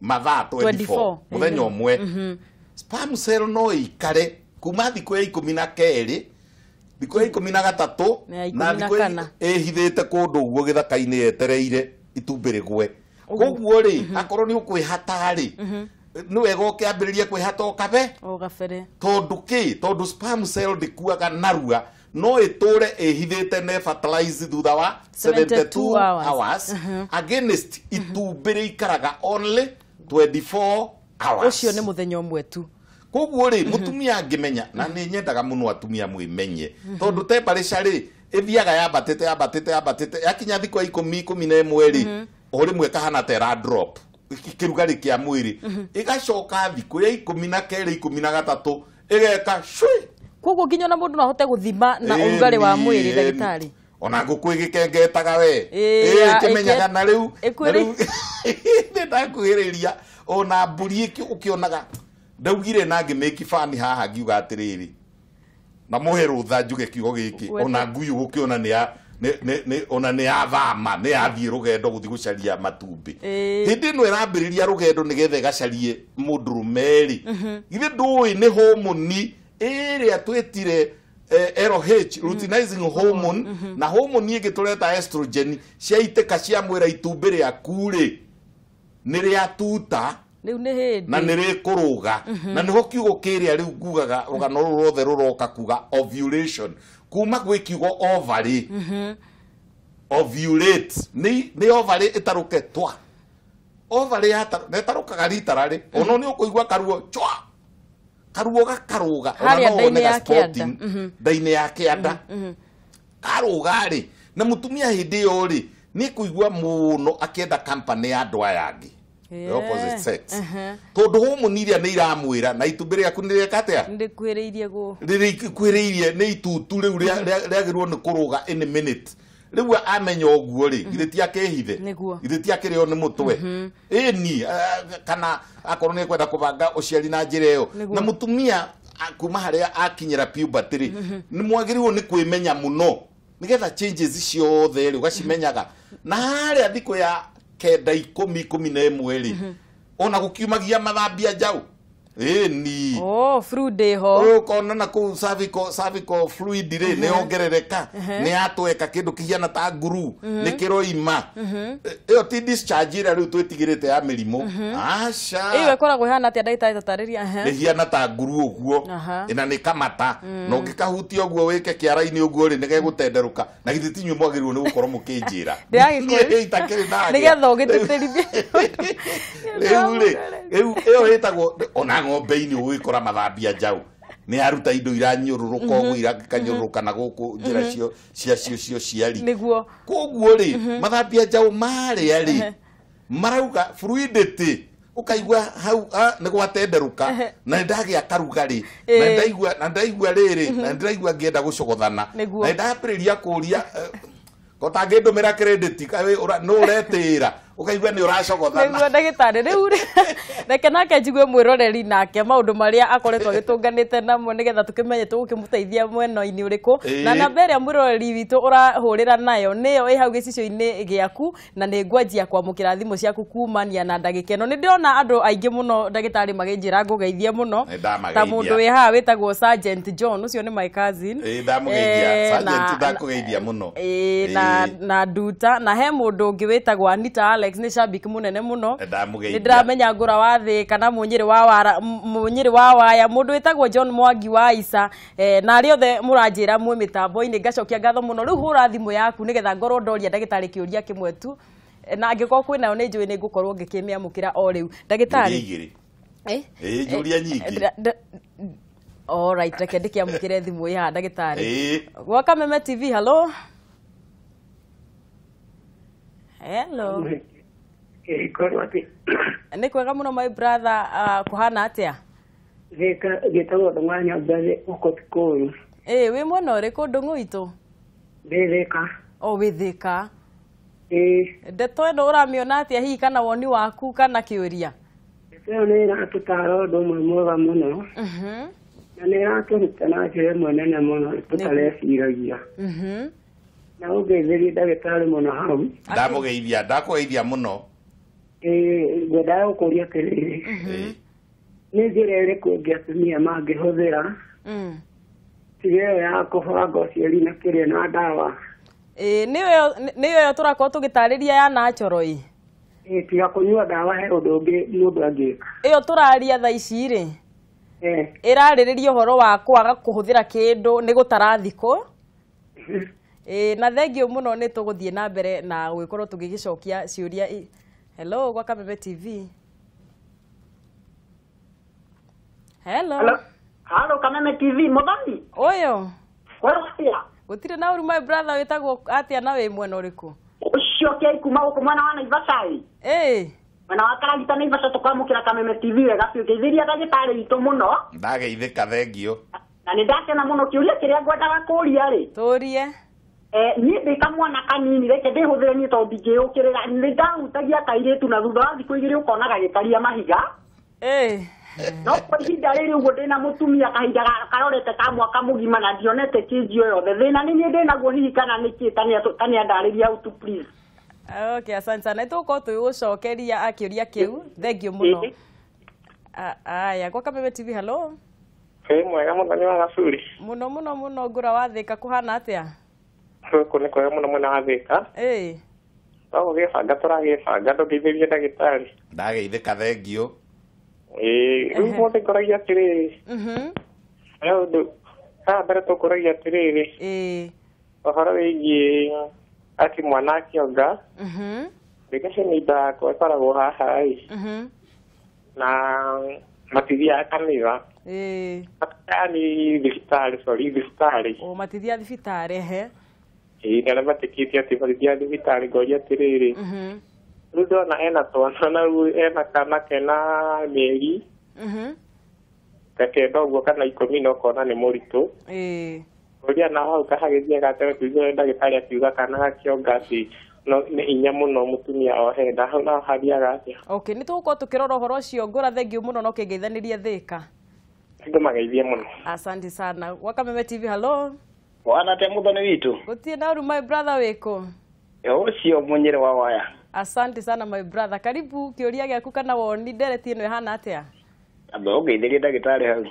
mathaa 24 muthenya umwe no ikare kuma thikå ya mi na kerä thikå ya ikå na gatatå na thikå hithä te kå ndå guo gä thaka-inä yetereire itumbä rä gwe koguo rä mhm. akorwo nä å kwä hatarä mhm. nä wega å kä ambä rä ria kwä hata o kabe tondå kä tondå kuaga narua no ä ĩhithĩte ne fertilize thutha wa 72 hours mhm. against itumbĩ rĩikaraga only 24 hours ũcio nĩ mũthenya mwetu tu koguo rä uhuh. må tumia menya na uhuh. nä nyendaga må no atumia menye uhuh. tondå temperature rä ĩthiaga yambatĩte yambatĩte te yakinya thikå ya ikå mi na ĩmwe rĩ o rĩmwe kahana tera drop mwä rä ä gacoka thikå ya mi na ikå mi na ä ĩgeka cwĩ koguo nginya ona mũndũ no ahote gũthima na ũrugarĩ wa rä ndagĩtarĩ ona ngũkũ ĩgĩkengetaga we ĩkĩmenyaga na rĩu nĩ ndakuhĩrĩria ona kä onaga ndaugire na ngĩmĩki bani haha ngiuga atĩrĩrĩ na mũhe rũtha njuge kiugo gĩkĩ ona ngui gũkĩona nĩ ya ona nä yathama nä yathiä rå gendo gå thiä gå caria matumbä hä ndä ä no ä rambä rä ria rå gendo nä getha gacarie må ndå rå merä mhm. githä ndå ä nä homoni ä rä a twä tire e, LH mhm. luteinizing hormone mhm. na homoni ĩngĩ estrogen cia itĩka cia mwĩra itumbĩ ni ria nĩ rĩa tuta rä u nä hä na nä rä kå rå ga mhm. na nä ho kiugo kä rä a rä u ngugaga rå rå rwothe rå roka kuga ovulation kuma gwä kiugo ovarä mhm. ovulate nä ovarä ä tarå ke twa ovarä nä tarå kaga ritararä ono mhm. nä å kå igua karuo chwa karuo gakarå ga ona no ndainä ya kä anda karå garä na må tumia hä ndä ä yo rä nä kå igua må no akä enda ya andå aya angä yeah. opposite sex uh-huh. tundu humu niria ni iramwira na itumbi riaku ni riekatea ndikwiriirie rä irie ni itutu agä riagirwo ni kå in a minute riu amenya ũguo rĩ mm-hmm. githĩ ti akĩhithe githĩ ti nä må twe ni kana akorwo nĩ kwenda å ciari na ä yo na tumia kuma ra akinyĩra puberty rĩ mm-hmm. nĩ mwagĩrĩirwo menya må no nä changes ciothe å gacimenyaga mm-hmm. na a thikå ya kenda ikumi ikumi na imwe ri mhm. ona gukiumagia mathambia njau ni oh fluid ho ukona na kuu cervical cervical fluid ri uh-huh. ni ongerereka uh-huh. ni atweka kindu kihiana ta nguru ni kiroima iyo ti discharge ira riu twitigirite ya mirimu uh-huh. aca iyo ikoragwo ihana atia ndagĩtarĩ tatariria ta nguru uguo mm. na nä kamata na å ngä kahutia å guo wä ke kä ara-inä å guo rä nä gegå tenderå na githä nyu mwagä rä irwo nä gå korwo må kä njä ra itakärä nanä getha å ä yo ng'ombe-inĩ kora mathambia jau nä aruta indo iranyårũrũka å guo mhm. irangäkanyårũrũka na guku njira njä ra cio cio ciari niguo koguo rä mhm. mathambia njaå marä a rä marauga fluidity ukaigua hau nä gwatenderuka na ndagi ndagä ri na ndaigua rä rä na ndaigua mhm. ndĩraigua ngĩenda gå na nä ngienda rä ria kå ria gotangä eh, ndå mä ra no å retä ra ukaigua ni å racogothana nä ndagätarä rä u reke nake njigue mwä nake maå ndå marä a akoretwo agä tå nganä te namo nä getha tå kä menye tå gå kä må teithia mwena-inä å rä kå na namba ä rä a mwä roreri witå å rahå rä ra nayo nä yo ä hau gä cicio-inä gä aku na nä ngwanjia kwamå kä ra thimå ciaku kumania na ndagä keno nä ndä ona andå aingä må no ndagä tarä magä njä ra ngå geithie må no ta må ndå wä haha wä tagwo john å cio nä my eh, na nduta na he må ndå å ngä wä tagwo anita Alex ni shabiki må nene må no nä ndäramenya ngå ra wa thä kana må nyä rä wa waya må ndå wä tagwo john mwangi wa Isa eh, na arä othe må ranjä ra mwä mä ngacokia ngatho må no rä u hå ra thimå yaku nä getha ngorwo ndoria ndagä tarä kä å ria kä mwe tu e, na angä korwo kwä nayo nä njå ä nä ngå korwo mä amå kä ra o rä u eh eh njuria nyingi all right reke ndä kä amå kä re thimå ä ndagä tarä gwa kameme tv hello Hello nä kwega må no my brother uh, ah, kåhana atä a gätagwo ndå ng'anya mbathe åkotikåyå ä wä mwena å rä kå ndå ng'å itå wä thä ka o wä thä ka ndeto ä no å ramä ona atä a hihi kana woni waku kana kä å ria ndeto ä yo nä ä ratå tara å ndå å mwe mwega må no uhuh. na nä ĩratå ruta na njä ĩmwe nene må no tå tareciragia uhuh. na å ngeithä rie ndagä tarä må no hau ndamå geithia ndakå geithia må no ngwendaga gå kå ria atä rä rä mhm. nä njä ra ä rä kå ngä atumia mangä hå thä ra tiga mm. ä yo ya kå banga ũciari na kä rä na ndawa nä yo yo tå rakorwo tå gä tarä ria ya nachoro ä tiga kå nyua ndawa he å ndå å ngä må ndå angä ka ä yo tå raria tha ici rä ä rarä rä ria å horo wa kwaga kå hå thä ra kä ndå nä gå tara thikå mhm. na thengiå må no nä tå gå thiä na mbere na gwä korwo tå gä gä cokia ciå ria Hello, gwa Bebe TV. Hello. Hello. Halo Kameme TV Muthoni. Uyo. Kwero atia. Gutire na uru my brother wetagwo atia na we mwena uriku. Ucio kei kuma guku mwana wa Naivasai. Eh. Mwana wa Karagita Naivasha tukwamukira Kameme TV wega biũ ngeithiria ndagĩtarĩ itũ mũno. Ndageithĩka thengio. Na na nĩ ndakena mũno kĩũria kĩrĩa ngwendaga kũũria rĩ. Tũũrie. Eh, ni ndä ka mwana kanini reke ndä hå thä re niä tondå ndingä å kä rä ra nä ndahutagia kairä tu na thutha wa thikå igä rä å konaga gä karia mahiga eh. no kwa ihinda rä rä å guo ndä na må tumia kahinda karorete ka mwaka må gima na ndionete kä njio yothe thä na nä niä ndä naguo hihi kana nä kä tanä andarä ria utu please okay asante sana tå korwo tå gå cokeria akä å ria kä u thengiå må no aya gwa kameme tv mwega må no nä wagaburi må no må no må no ngå ra wathä ka kå hana ko nä kwega må no mwena wa thä ka no gå gä banga tå ragä banga ndå ndeithä ndagĩtarĩ ndagĩithä ka thengiå rä u mothe ngoragia atä rä mhm. rä nä å ndå haha mbere tå kåragia atä rä rä ũhoro wĩgiĩ atĩ mwana akĩonga mhm. rĩkaci nĩ indo yakwa ĩkoragwo haha-ĩ mhm. na matithiaga kanitha yani thibitarĩ sori thibitarĩ o matithia thibitarĩ he nĩarabatĩkĩtie atĩ barithia thibitarĩ ngoria atĩrĩrĩ mm-hmm. rĩu ndona ena twana na rĩu ena kana kena mĩeri mm-hmm. takenda ũguo kana ikũmi na ũkona nĩ mũritũ ngoria nao hau kahagĩthia gateme kuigua ndagĩtarĩ akiuga kana gakĩonga atĩ no nĩ hinya mũno mũtumia ohe na hau naho hathiaga atĩa okay nĩ tũgũkorwo tũkĩrora ũhoro ũcio ngũra thengiũ mũno no kĩngeithanĩrie thĩka andũ mageithie mũno asante sana gwa TV hello wanate muthoni witu gutie nauru my brother wiko ucio munyire wa waya asante sana my brother karibu kiuria giaku kana woni ndereti ino ihana atia amba ungeithirie ndagitari hau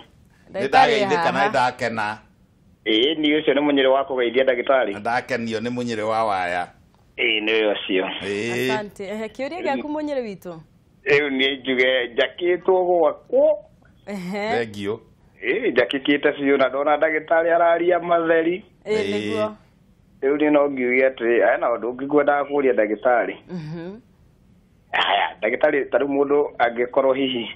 ndagaithika na ndakena ĩĩ ni ũcio nĩ mũnyĩrĩ wa kũgeithia ndagĩtarĩ ndakenio ni mũnyĩrĩ wa waya ni ĩĩ nĩ ũcio kĩũria gĩaku mũnyĩrĩ witũ rĩu nĩ njuge njakĩtwo gwakwo thengiũ ä eh, njakikite biå na ndona ndagĩtarĩ araria matheri nĩguo rĩu nĩ no ngiuge atĩ aya nao ndũngĩkwendaga kũria ndagĩtarĩ haya mhm. ndagĩtarĩ ta rĩu mũndũ angĩkorwo hihi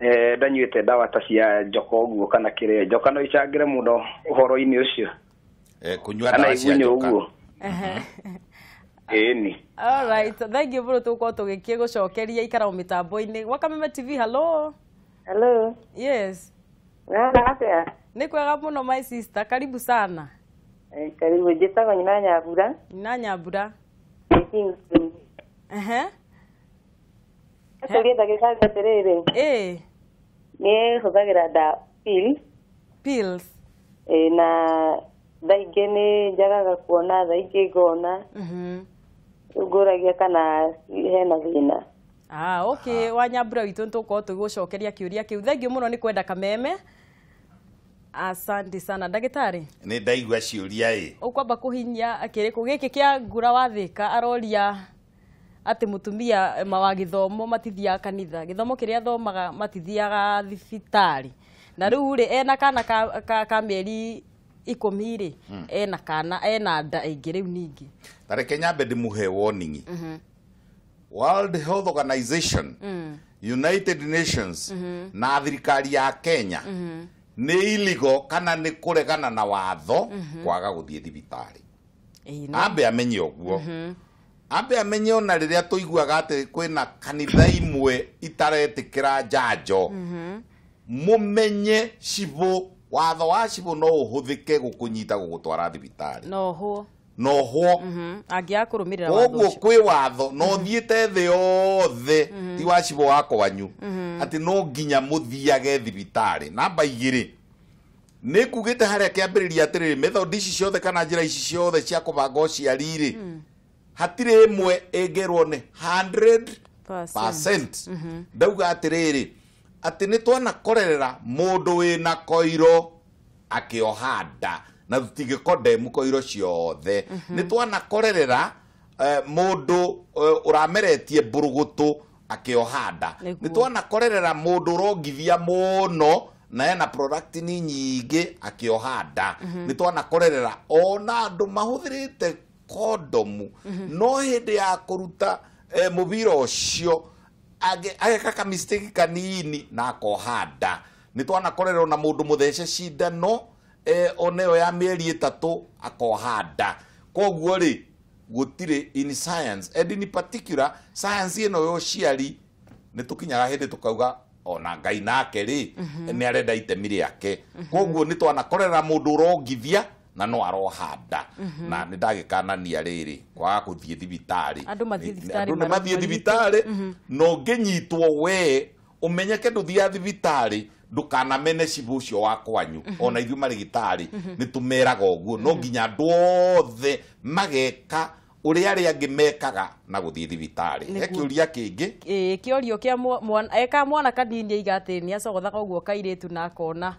eh, ndanyuĩte ndawa ta cia njoka ũguo kana kĩrĩa njoka no icangĩre mũno ũhoro-inĩ ũcio eh, kũnyua ndawa cia njoka ĩni alright thank you bro tũgũkorwo tũgĩkĩgũcokeria ikarau mĩtambo-inĩ ini kameme tv hello hello yes nä kwega må no my sister karibu sana Eh, karibu njätagwo nyina nyambura Eh. nyambura tårie ndagä karä atä rä rä nä da thagä ra nda na thaingä nä njagaga kuona thaingä ngona rä mhm. u ngå ragia kana hena thä na ah okay wanyambura witå nä tå korwo tå gå cokeria kä å ria kä u thengio må no nä kwenda kameme asante sana ndagĩtarĩ nĩ ndaigua ciũria ĩ ũkwamba kũhinyia kĩrĩkũ gĩkĩ kĩa ngura wa thĩka aroria atĩ mũtumia wa gĩthomo matithiaga kanitha gĩthomo kĩrĩa thomaga matithiaga thibitarĩ na rĩu rĩ ena kana ka, ka, ka mĩeri ikũmi rĩ mm. ena kana ena nda ĩngĩ rĩu ningĩ tareke nyambe ndĩmũhe warning mm -hmm. World Health Organization mm. United Nations mm -hmm. na thirikari ya Kenya mm -hmm. ni iligo kana nĩ kũregana na watho mm -hmm. kwaga gũthiĩ thibitarĩ ambe amenye oguo mm -hmm. ambe amenye ona rĩrĩa tũiguaga atĩ kwĩna kanitha imwe itaretĩkĩra njanjo mm -hmm. mũmenye cibũ watho wa cibũ no ũhũthĩke gũkũnyita gũgũtwara thibitarĩ noho noho mm-hmm. kurumirira watho koguo kwi watho no mm-hmm. thiite thi yothe mm-hmm. ti wacibo wakwanyu kwanyu ati no nginya muthiage thibitari namba igiri nä kugite te harä a kä ambä rä ria atä rä rä method ici ciothe kana njä ra ici ciothe cia kå banga ũciari hatire hatirä ä mwe ä ngärwo nä ndauga atä rä rä atä nä twanakorerera må ndå wä na koiro akä ohanda na tutigiko ndemu ko iro ciothe mhm. nä twanakorerera eh, må ndå å eh, rameretie mbå rå gå tå akä oha nä twanakorerera må ndå å rongithia muno na ena productini nyingä akä oha ni mhm. nä twanakorerera ona andå mahå thä rä te mhm. no hä ndä ya kå ruta eh, må bira å cio ageka kanini na akohanda ni nä twanakorerera na må ndå må thece cindano e yo ya mieri itatu akohanda koguo ri gutire in science and in particular science ino yo ciari ni tukinyaga hindi tukauga ona ngai nake ri mm -hmm. ni arenda itemi riake mm -hmm. koguo ni twanakorera mundu urongithia na no arohanda mm -hmm. na nä ndagä kanania rä rä kwaga kå thiä thibitarä andå nä mathiä thibitarä no ngä nyitwo umenyeke å menyeke ndå thibitarä ndukanamene cibu ucio wa kwanyu mhm. ona ithuĩ marĩgĩtarĩ mhm. nĩ tũmeraga ũguo no mhm. nginya andũ othe mageka ũrĩa arĩa angĩ mekaga na gũthiĩ thibitarĩ he kĩũria kĩngĩ ĩĩ kĩũrio kĩa eka mwana kanini aiga atĩ nĩ acogothaga ũguo kairĩtu na akona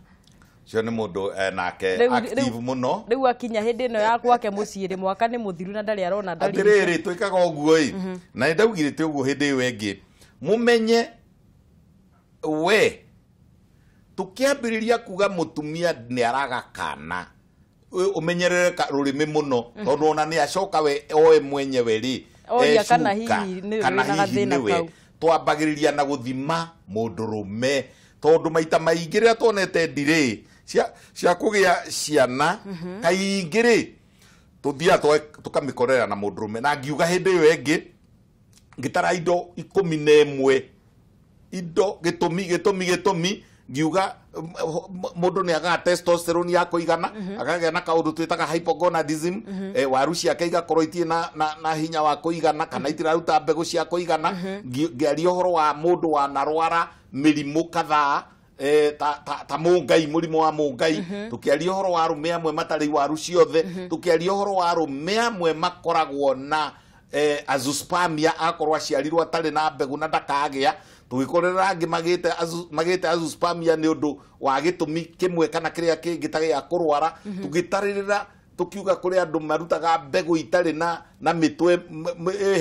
cio nĩ mũndũ e, nake active muno rĩu akinya hĩndĩ ĩno ya gwake mũciĩ rĩ mwaka nĩ mũthiru na ndarĩ arona atĩrĩrĩ twĩkaga ũguo ĩ na nĩ ndaugire tĩ ũguo hĩndĩ ĩyo ĩngĩ mũmenye we tukiambiriria kuga mutumia ni araga kana umenyerere rurimi muno mhm. tondu ona ni acoka we oe mwenyewe ri e kana hihi niwe twambagiriria na guthima mundurume tondu maita maingi riria twonete ndiri cia kugia ciana mhm. kaingi ri tuthia tukamikorera na mundurume na ngiuga hindi iyo engi ngitara indo ikumi na imwe indo gitumi gitumi gitumi ngiuga mundu ni aga testosterone ya igana mhm. agagä a na kaundu twitaga hypogonadism mhm. eh, waru ciake igakorwo itiä na, na, na hinya wa igana kana mhm. itiraruta mbegå cia igana kuigana å horo wa mundu wanarwara mirimu kadhaa Eh, ta, ta, ta må rimå wa ngai mm -hmm. å horo wa arume amwe matari waru ciothe mm -hmm. å horo wa arume amwe makoragwo na eh, azuspamia akorwo aciarirwo atarĩ na mbegå na a tugikorera ngi magite azu magite azu spamia ni undu wa gitumi kimwe kana kiria kingi ta gia kurwara mhm. tugitarira tukiuga kuri andu marutaga mbegu itari na na mitwe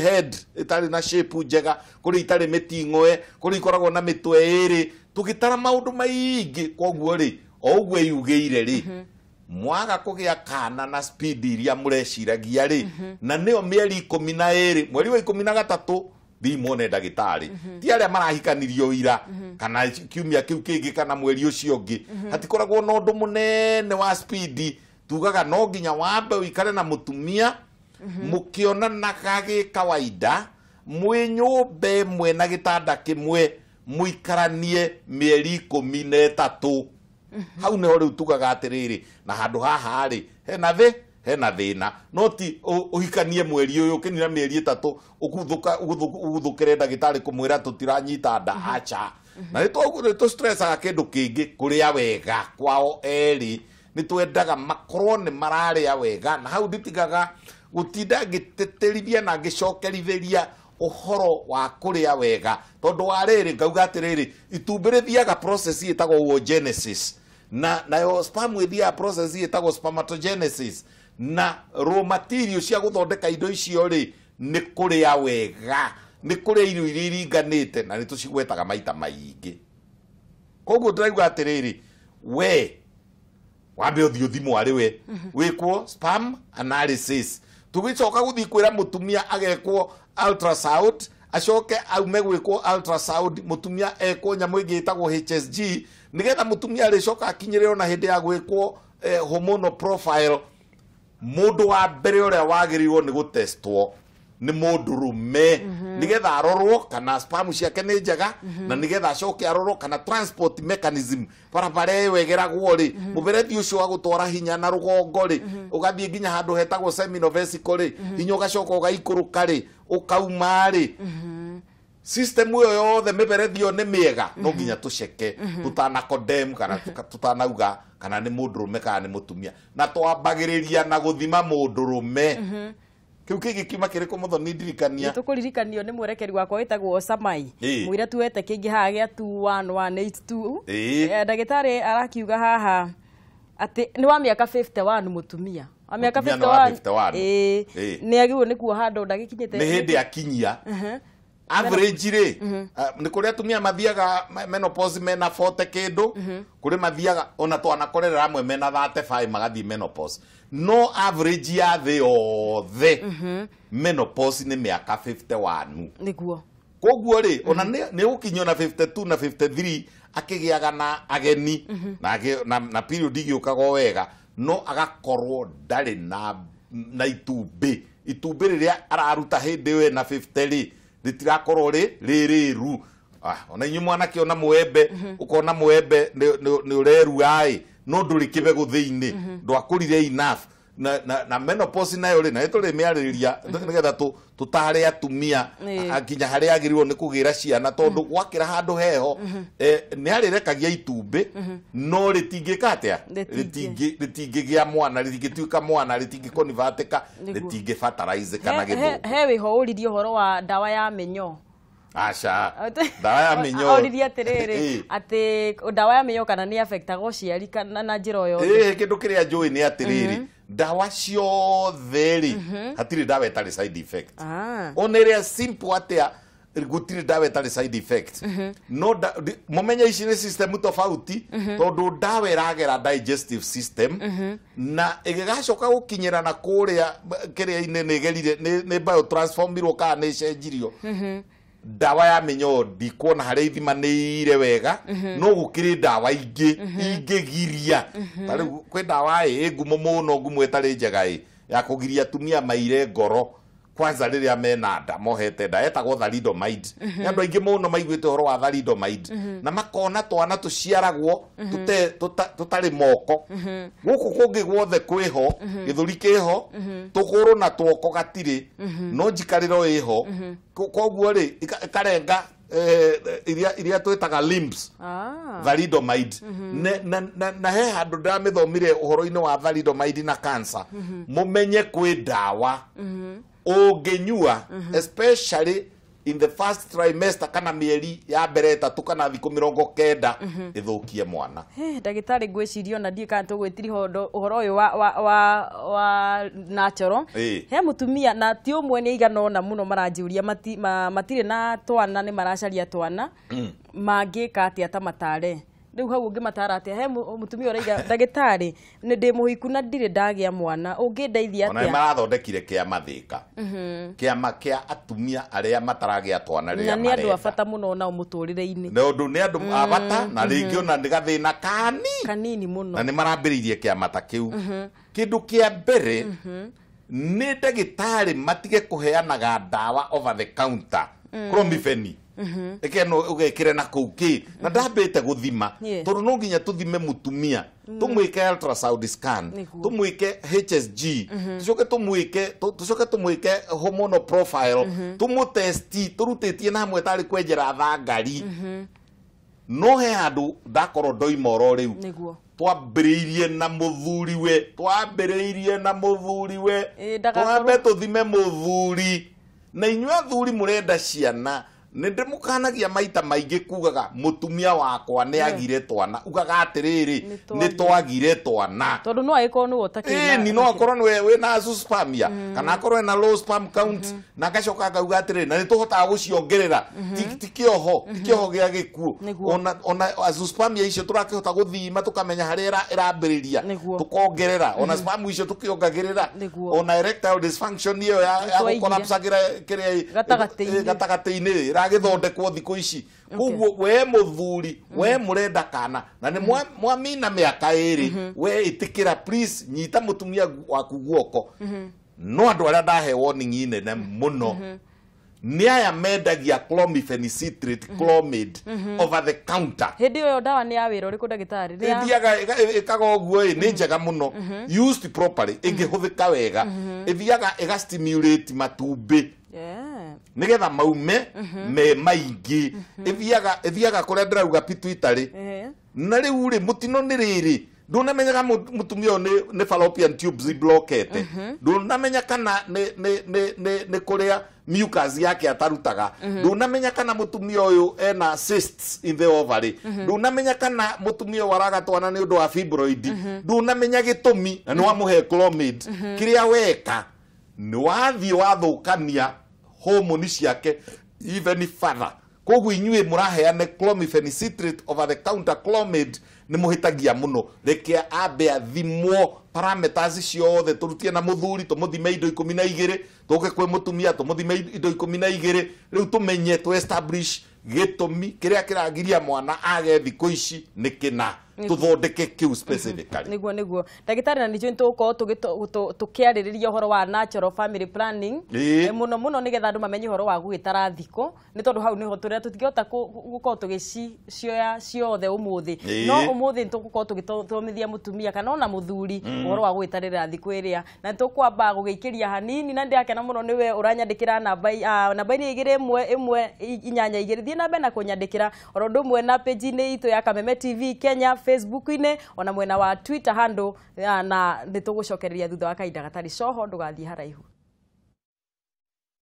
head itari na shape njega kuri itari mitingoe kuri ikoragwo na mitwe iri tugitara maundu maingi koguo ri o uguo iugiire ri mm -hmm mwaga kugia kana na speed iria mureciragia ri mm -hmm. na nio mieri ikumi na iri mweri wa ikumi na gatatu thimone dagitari mhm. ti arĩa marahikanirio ira mhm. kana kiumia kiu kingi kana mweri ucio ngi mhm. hatikoragwo na ndu munene wa speed tugaga no nginya wambe wikare na mukiona na gĩ kawaida mwĩ be mwe na gĩtanda kĩmwe mũikaranie mĩeri ikũmi na hau ne rĩu tugaga atiriri na handu haha he na thĩ hena thina no ti ũhikanie mweri kinira mieri mĩeri ĩtatũ uguthukire dagitari kumwira tutiranyita nda mhm. acha na nĩtũ stressaga kĩndũ kĩngĩ kũrĩa wega kwao erĩ nĩ twendaga makorwo nĩ mararĩa wega na hau nditigaga gũtinda ngĩteterithia na ngĩcokerithĩria uhoro wa kũrĩa wega tondu wa riri ngauga atĩrĩrĩ itumbĩ rĩthiaga process ĩtagwo genesis na nayo sperm ĩthiaga process ĩtagwo spermatogenesis na raw material cia guthondeka indo icio ri ni a wega ni a irio iria te na ni tucigwetaga maita maingi koguo rä rä we wambe ũthiĩ ũthimwo arä we coka mhm. spam analysis kwä ra må tumia agekwo acoke aume kwo må tumia ekwo getha må tumia arä coka akinyä rä rwo na ndä ya gwĩkwo eh, hormonal profile mundu wa mbere uria wagirirwo ni gutestwo nä må ndå rå me mhm. nä getha arorwo kana spam ciake nä njega mhm. na nä getha acoke arorwo kana transport mechanism barabara ä wegeragwo rä må mhm. berethi å cio wa gutwara twara hinya na rå gongo rä å gathiä nginya handå hetagwo seminov rä hinya å gacoka å gaikå rå ka rä å kauma rä system ĩyo yothe mĩberethi ĩyo nĩ mĩega no nginya tũceke tũtana condemn kana tũtanauga kana nĩ me kana nĩ mũtumia na twambagĩrĩria na gũthima mũndũrũme kä u kä gä kiuma kä rä kå må thoni ndirikania tå kå ririkanio nä mwerekeri wakwa wä tagwo camai mwä rä a tuete kä ingä haha gä a ndagä tarä arakiuga haha atä nä wa mä aka må tumia wa mä aka nä agä rwo nä kuo handå ndagä kinyä te nä hä ndä akinyia uh-huh average re mhm. ah, nä kå rä atumia mathiaga menopause mena bote kä ndå kå rä mathiaga ona twanakorera amwe mena thate baä menopause no average ya thä the mhm. menopause nä mä aka 51 niguo koguo rä mhm. ona nä gå kinyio na 52 na 53 akigiaga na ageni na, na, period igi ukago wega no agakorwo ndarĩ na, na itumbĩ itumbĩ rĩrĩa araruta hĩndĩ we na 50 rĩtirakorwo rĩ rĩ rĩru ah, ona inyuĩ mwanake ona mwembe na mwembe ni ureru ai no ndũrĩ kĩbegũ thĩinĩ mhm. ndwakũrire enough na na, na menopause nayo ri na nä tå rä mä arä ria nä tare atumia nginya harä agä rä irwo nä kå ciana tondu gwakä mm-hmm. handu heho mm-hmm. eh ni arirekagia itumbä mm-hmm. no rä tingä ka atä a rä tingä gä mwana rä tingä tuä mwana rä tingä konivate ka rä tingä kana gä he we ho å ririe å horo wa dawa ya menyo Asha. Dawa ya minyo. minyoo oririe atiriri ati dawa ya minyo kana ni affecta affectaga uciari kana na njira yo. Eh, kindu kiria njui ni atiriri ndawa ciothe rĩ mm -hmm. hatirĩ ndawa ĩtarĩ side effect ah. ona ĩrĩa simple atĩa gutirä ndawa ä side effect mm -hmm. no må ici nä system tofauti mm -hmm. tondå ndawa ä ragera digestive system mm -hmm. na ä gacoka gå kinyä ra na kå rä a kä rä a-inä nä gerire nä biotransformirwo kana nä cenjirio mhm ndawa ya mĩnyondi kuona harĩa ire wega mhm. no rä ndawa ingä mhm. giria mhm. tarä u kwä ndawa ä ngumo mũno ngumo tarä njega ä ya giria atumia maire ngoro kwanza rĩrĩa mena nda mohete nda etagwo aingä må no aingĩ te å horo wa thalidomide na makona twana tå tarä moko thå ri kä ho tå gå rå na twoko gatirä no ä ho koguo rä ĩkarenga eh, iria iria twĩtaga limbs ah. thalidomide na he handũ ndĩramĩthomire ũhoro-inĩ wa thalidomide na cancer menye kwä ndawa unginyua mm -hmm. especially in the first trimester kana mieri ya mbere ĩtatũ kana mä rongo kenda mhm. ithukie mwana ndagĩtarĩ ngwĩciria ona ndiĩ kana tũgwĩtiri tiri ũyũ wa wa wa wa natural he mutumia na ti ũmwe nĩ aigana ũna mũno maranjĩũria matire na twana ni maracaria twana mm. mangĩka atĩa ta matare rä u hau å ngä matara atä he må tumia å raiga ndagä tarä nä ndä må hiku na ndirä ndagä mhm. a mwana å ngä ndeithia atä marathondekire kä a mathä ka kä ama kä a atumia arä a mataragä mhm, a twana rä na nä andå abata må no nao må tå rä re-inä nä å ndå nä andå abata na rä ngä ona nä gathä na kani kanini må no na nä marambä rä irie kä amata kä u mhm. kä ndå kä a mbere nä ndagä tarä matige kå heanaga ndawa over the counter kromifeni Mm-hmm. eke no ugekire na kuu ki na mm-hmm. ndambite guthima tondu no nginya tuthime mutumia mm. tumwike saudi scan tumwike HSG mm-hmm. tucoke tumwike tucoke tumwike hormonal profile testi tumutesti turutitie na hamwe tari kwejera tha kwenjera thangari no he handu ndakorwo doi moro riu twambĩrĩirie na mũthuriwe twambĩrĩirie na mũthuriwe twambe tũthime muthuri na inywa thuri murenda ciana nä maita maingä kugaga mutumia wakwa nä agire twana ugaga atiriri ni twagire twana tondu no ni korwo nä ni no akorwo we na suspamia mm-hmm. kana akorwo na low spam count mm-hmm. na ngacoka ga atä rä na ni tuhota guciongerera gå mm-hmm. oho ti kä oho gä a gä ona suspamia icio tå rakä hota guthima tukamenya tå kamenya harä a ona spam icio tukiongagirira ona erectile dysfunction iyo ya collapse korapcagä kire kä rä a ndagithondekwo thiku ici koguo we muthuri we murenda mm-hmm. kana na ni mwamina mm-hmm. miaka iri mm-hmm. we itikira please nyita mutumia waku guoko no andu aria ndahe warning nene muno ni aya mendagia clomifenicitrate clomid over the counter hä ndä ä yo ndawa nä ya wä ra å rä kå ndagätarä ĩthiaga ĩkaga ũguo ĩ nĩ njega mũno used properly ĩngĩhũthĩka wega ĩthiaga ĩgastimulate matumbĩ nigetha maume mhm. me maingi ithiaga mhm. ithiaga kuria ndirauga itari eh. na riu ri mutino ni riri ndunamenyaga mutumia uyu ni fallopian tubes iblokete mhm. ndunamenya kana ni kuria mucus yake atarutaga ndunamenya kana mutumia uyu ena cysts in the ovary ndunamenya kana mutumia waraga twana ni undu wa fibroid ndunamenya gitumi na ni wa muhe chromid kiria weka ni wathiĩ wathũkania homoni ciake even further koguo inyuĩ mũraheane clomifenicitrit over the counter clomid nĩ mũhĩtagia mũno reke ambea thimwo parameters ciothe rutie na må thime indo mi na må tumia tå må thime indo mi na igĩrĩ rĩu menye tũ establish gitumi kiria kiragiria mwana age thiku ici ni kina tuthondeke kiu specifically niguo niguo dagitari na nijui tugukorwo tukiaririria uhoro wa natural family planning muno muno nigetha andu mamenye uhoro wa gugitara thiku ni tondu hau niho turia tutingihota gukorwo tugicioya ciothe umuthi no umuthi nitugukorwo tugithomithia mutumia kana ona muthuri uhoro hmm. wa gugitarira thiku iria na nitukwamba gugikiria hanini na ndiake na muno niwe uranyandikira na bai ah, na bai ni igire imwe imwe inyanya igire magithie na mbere na kunyandikira oro ndu mwe na page ni itu ya kameme tv kenya facebook ini ona mwena wa twitter handle ah, na nitugucokereria thutha wa kahinda gatari coho ndugathie haraihu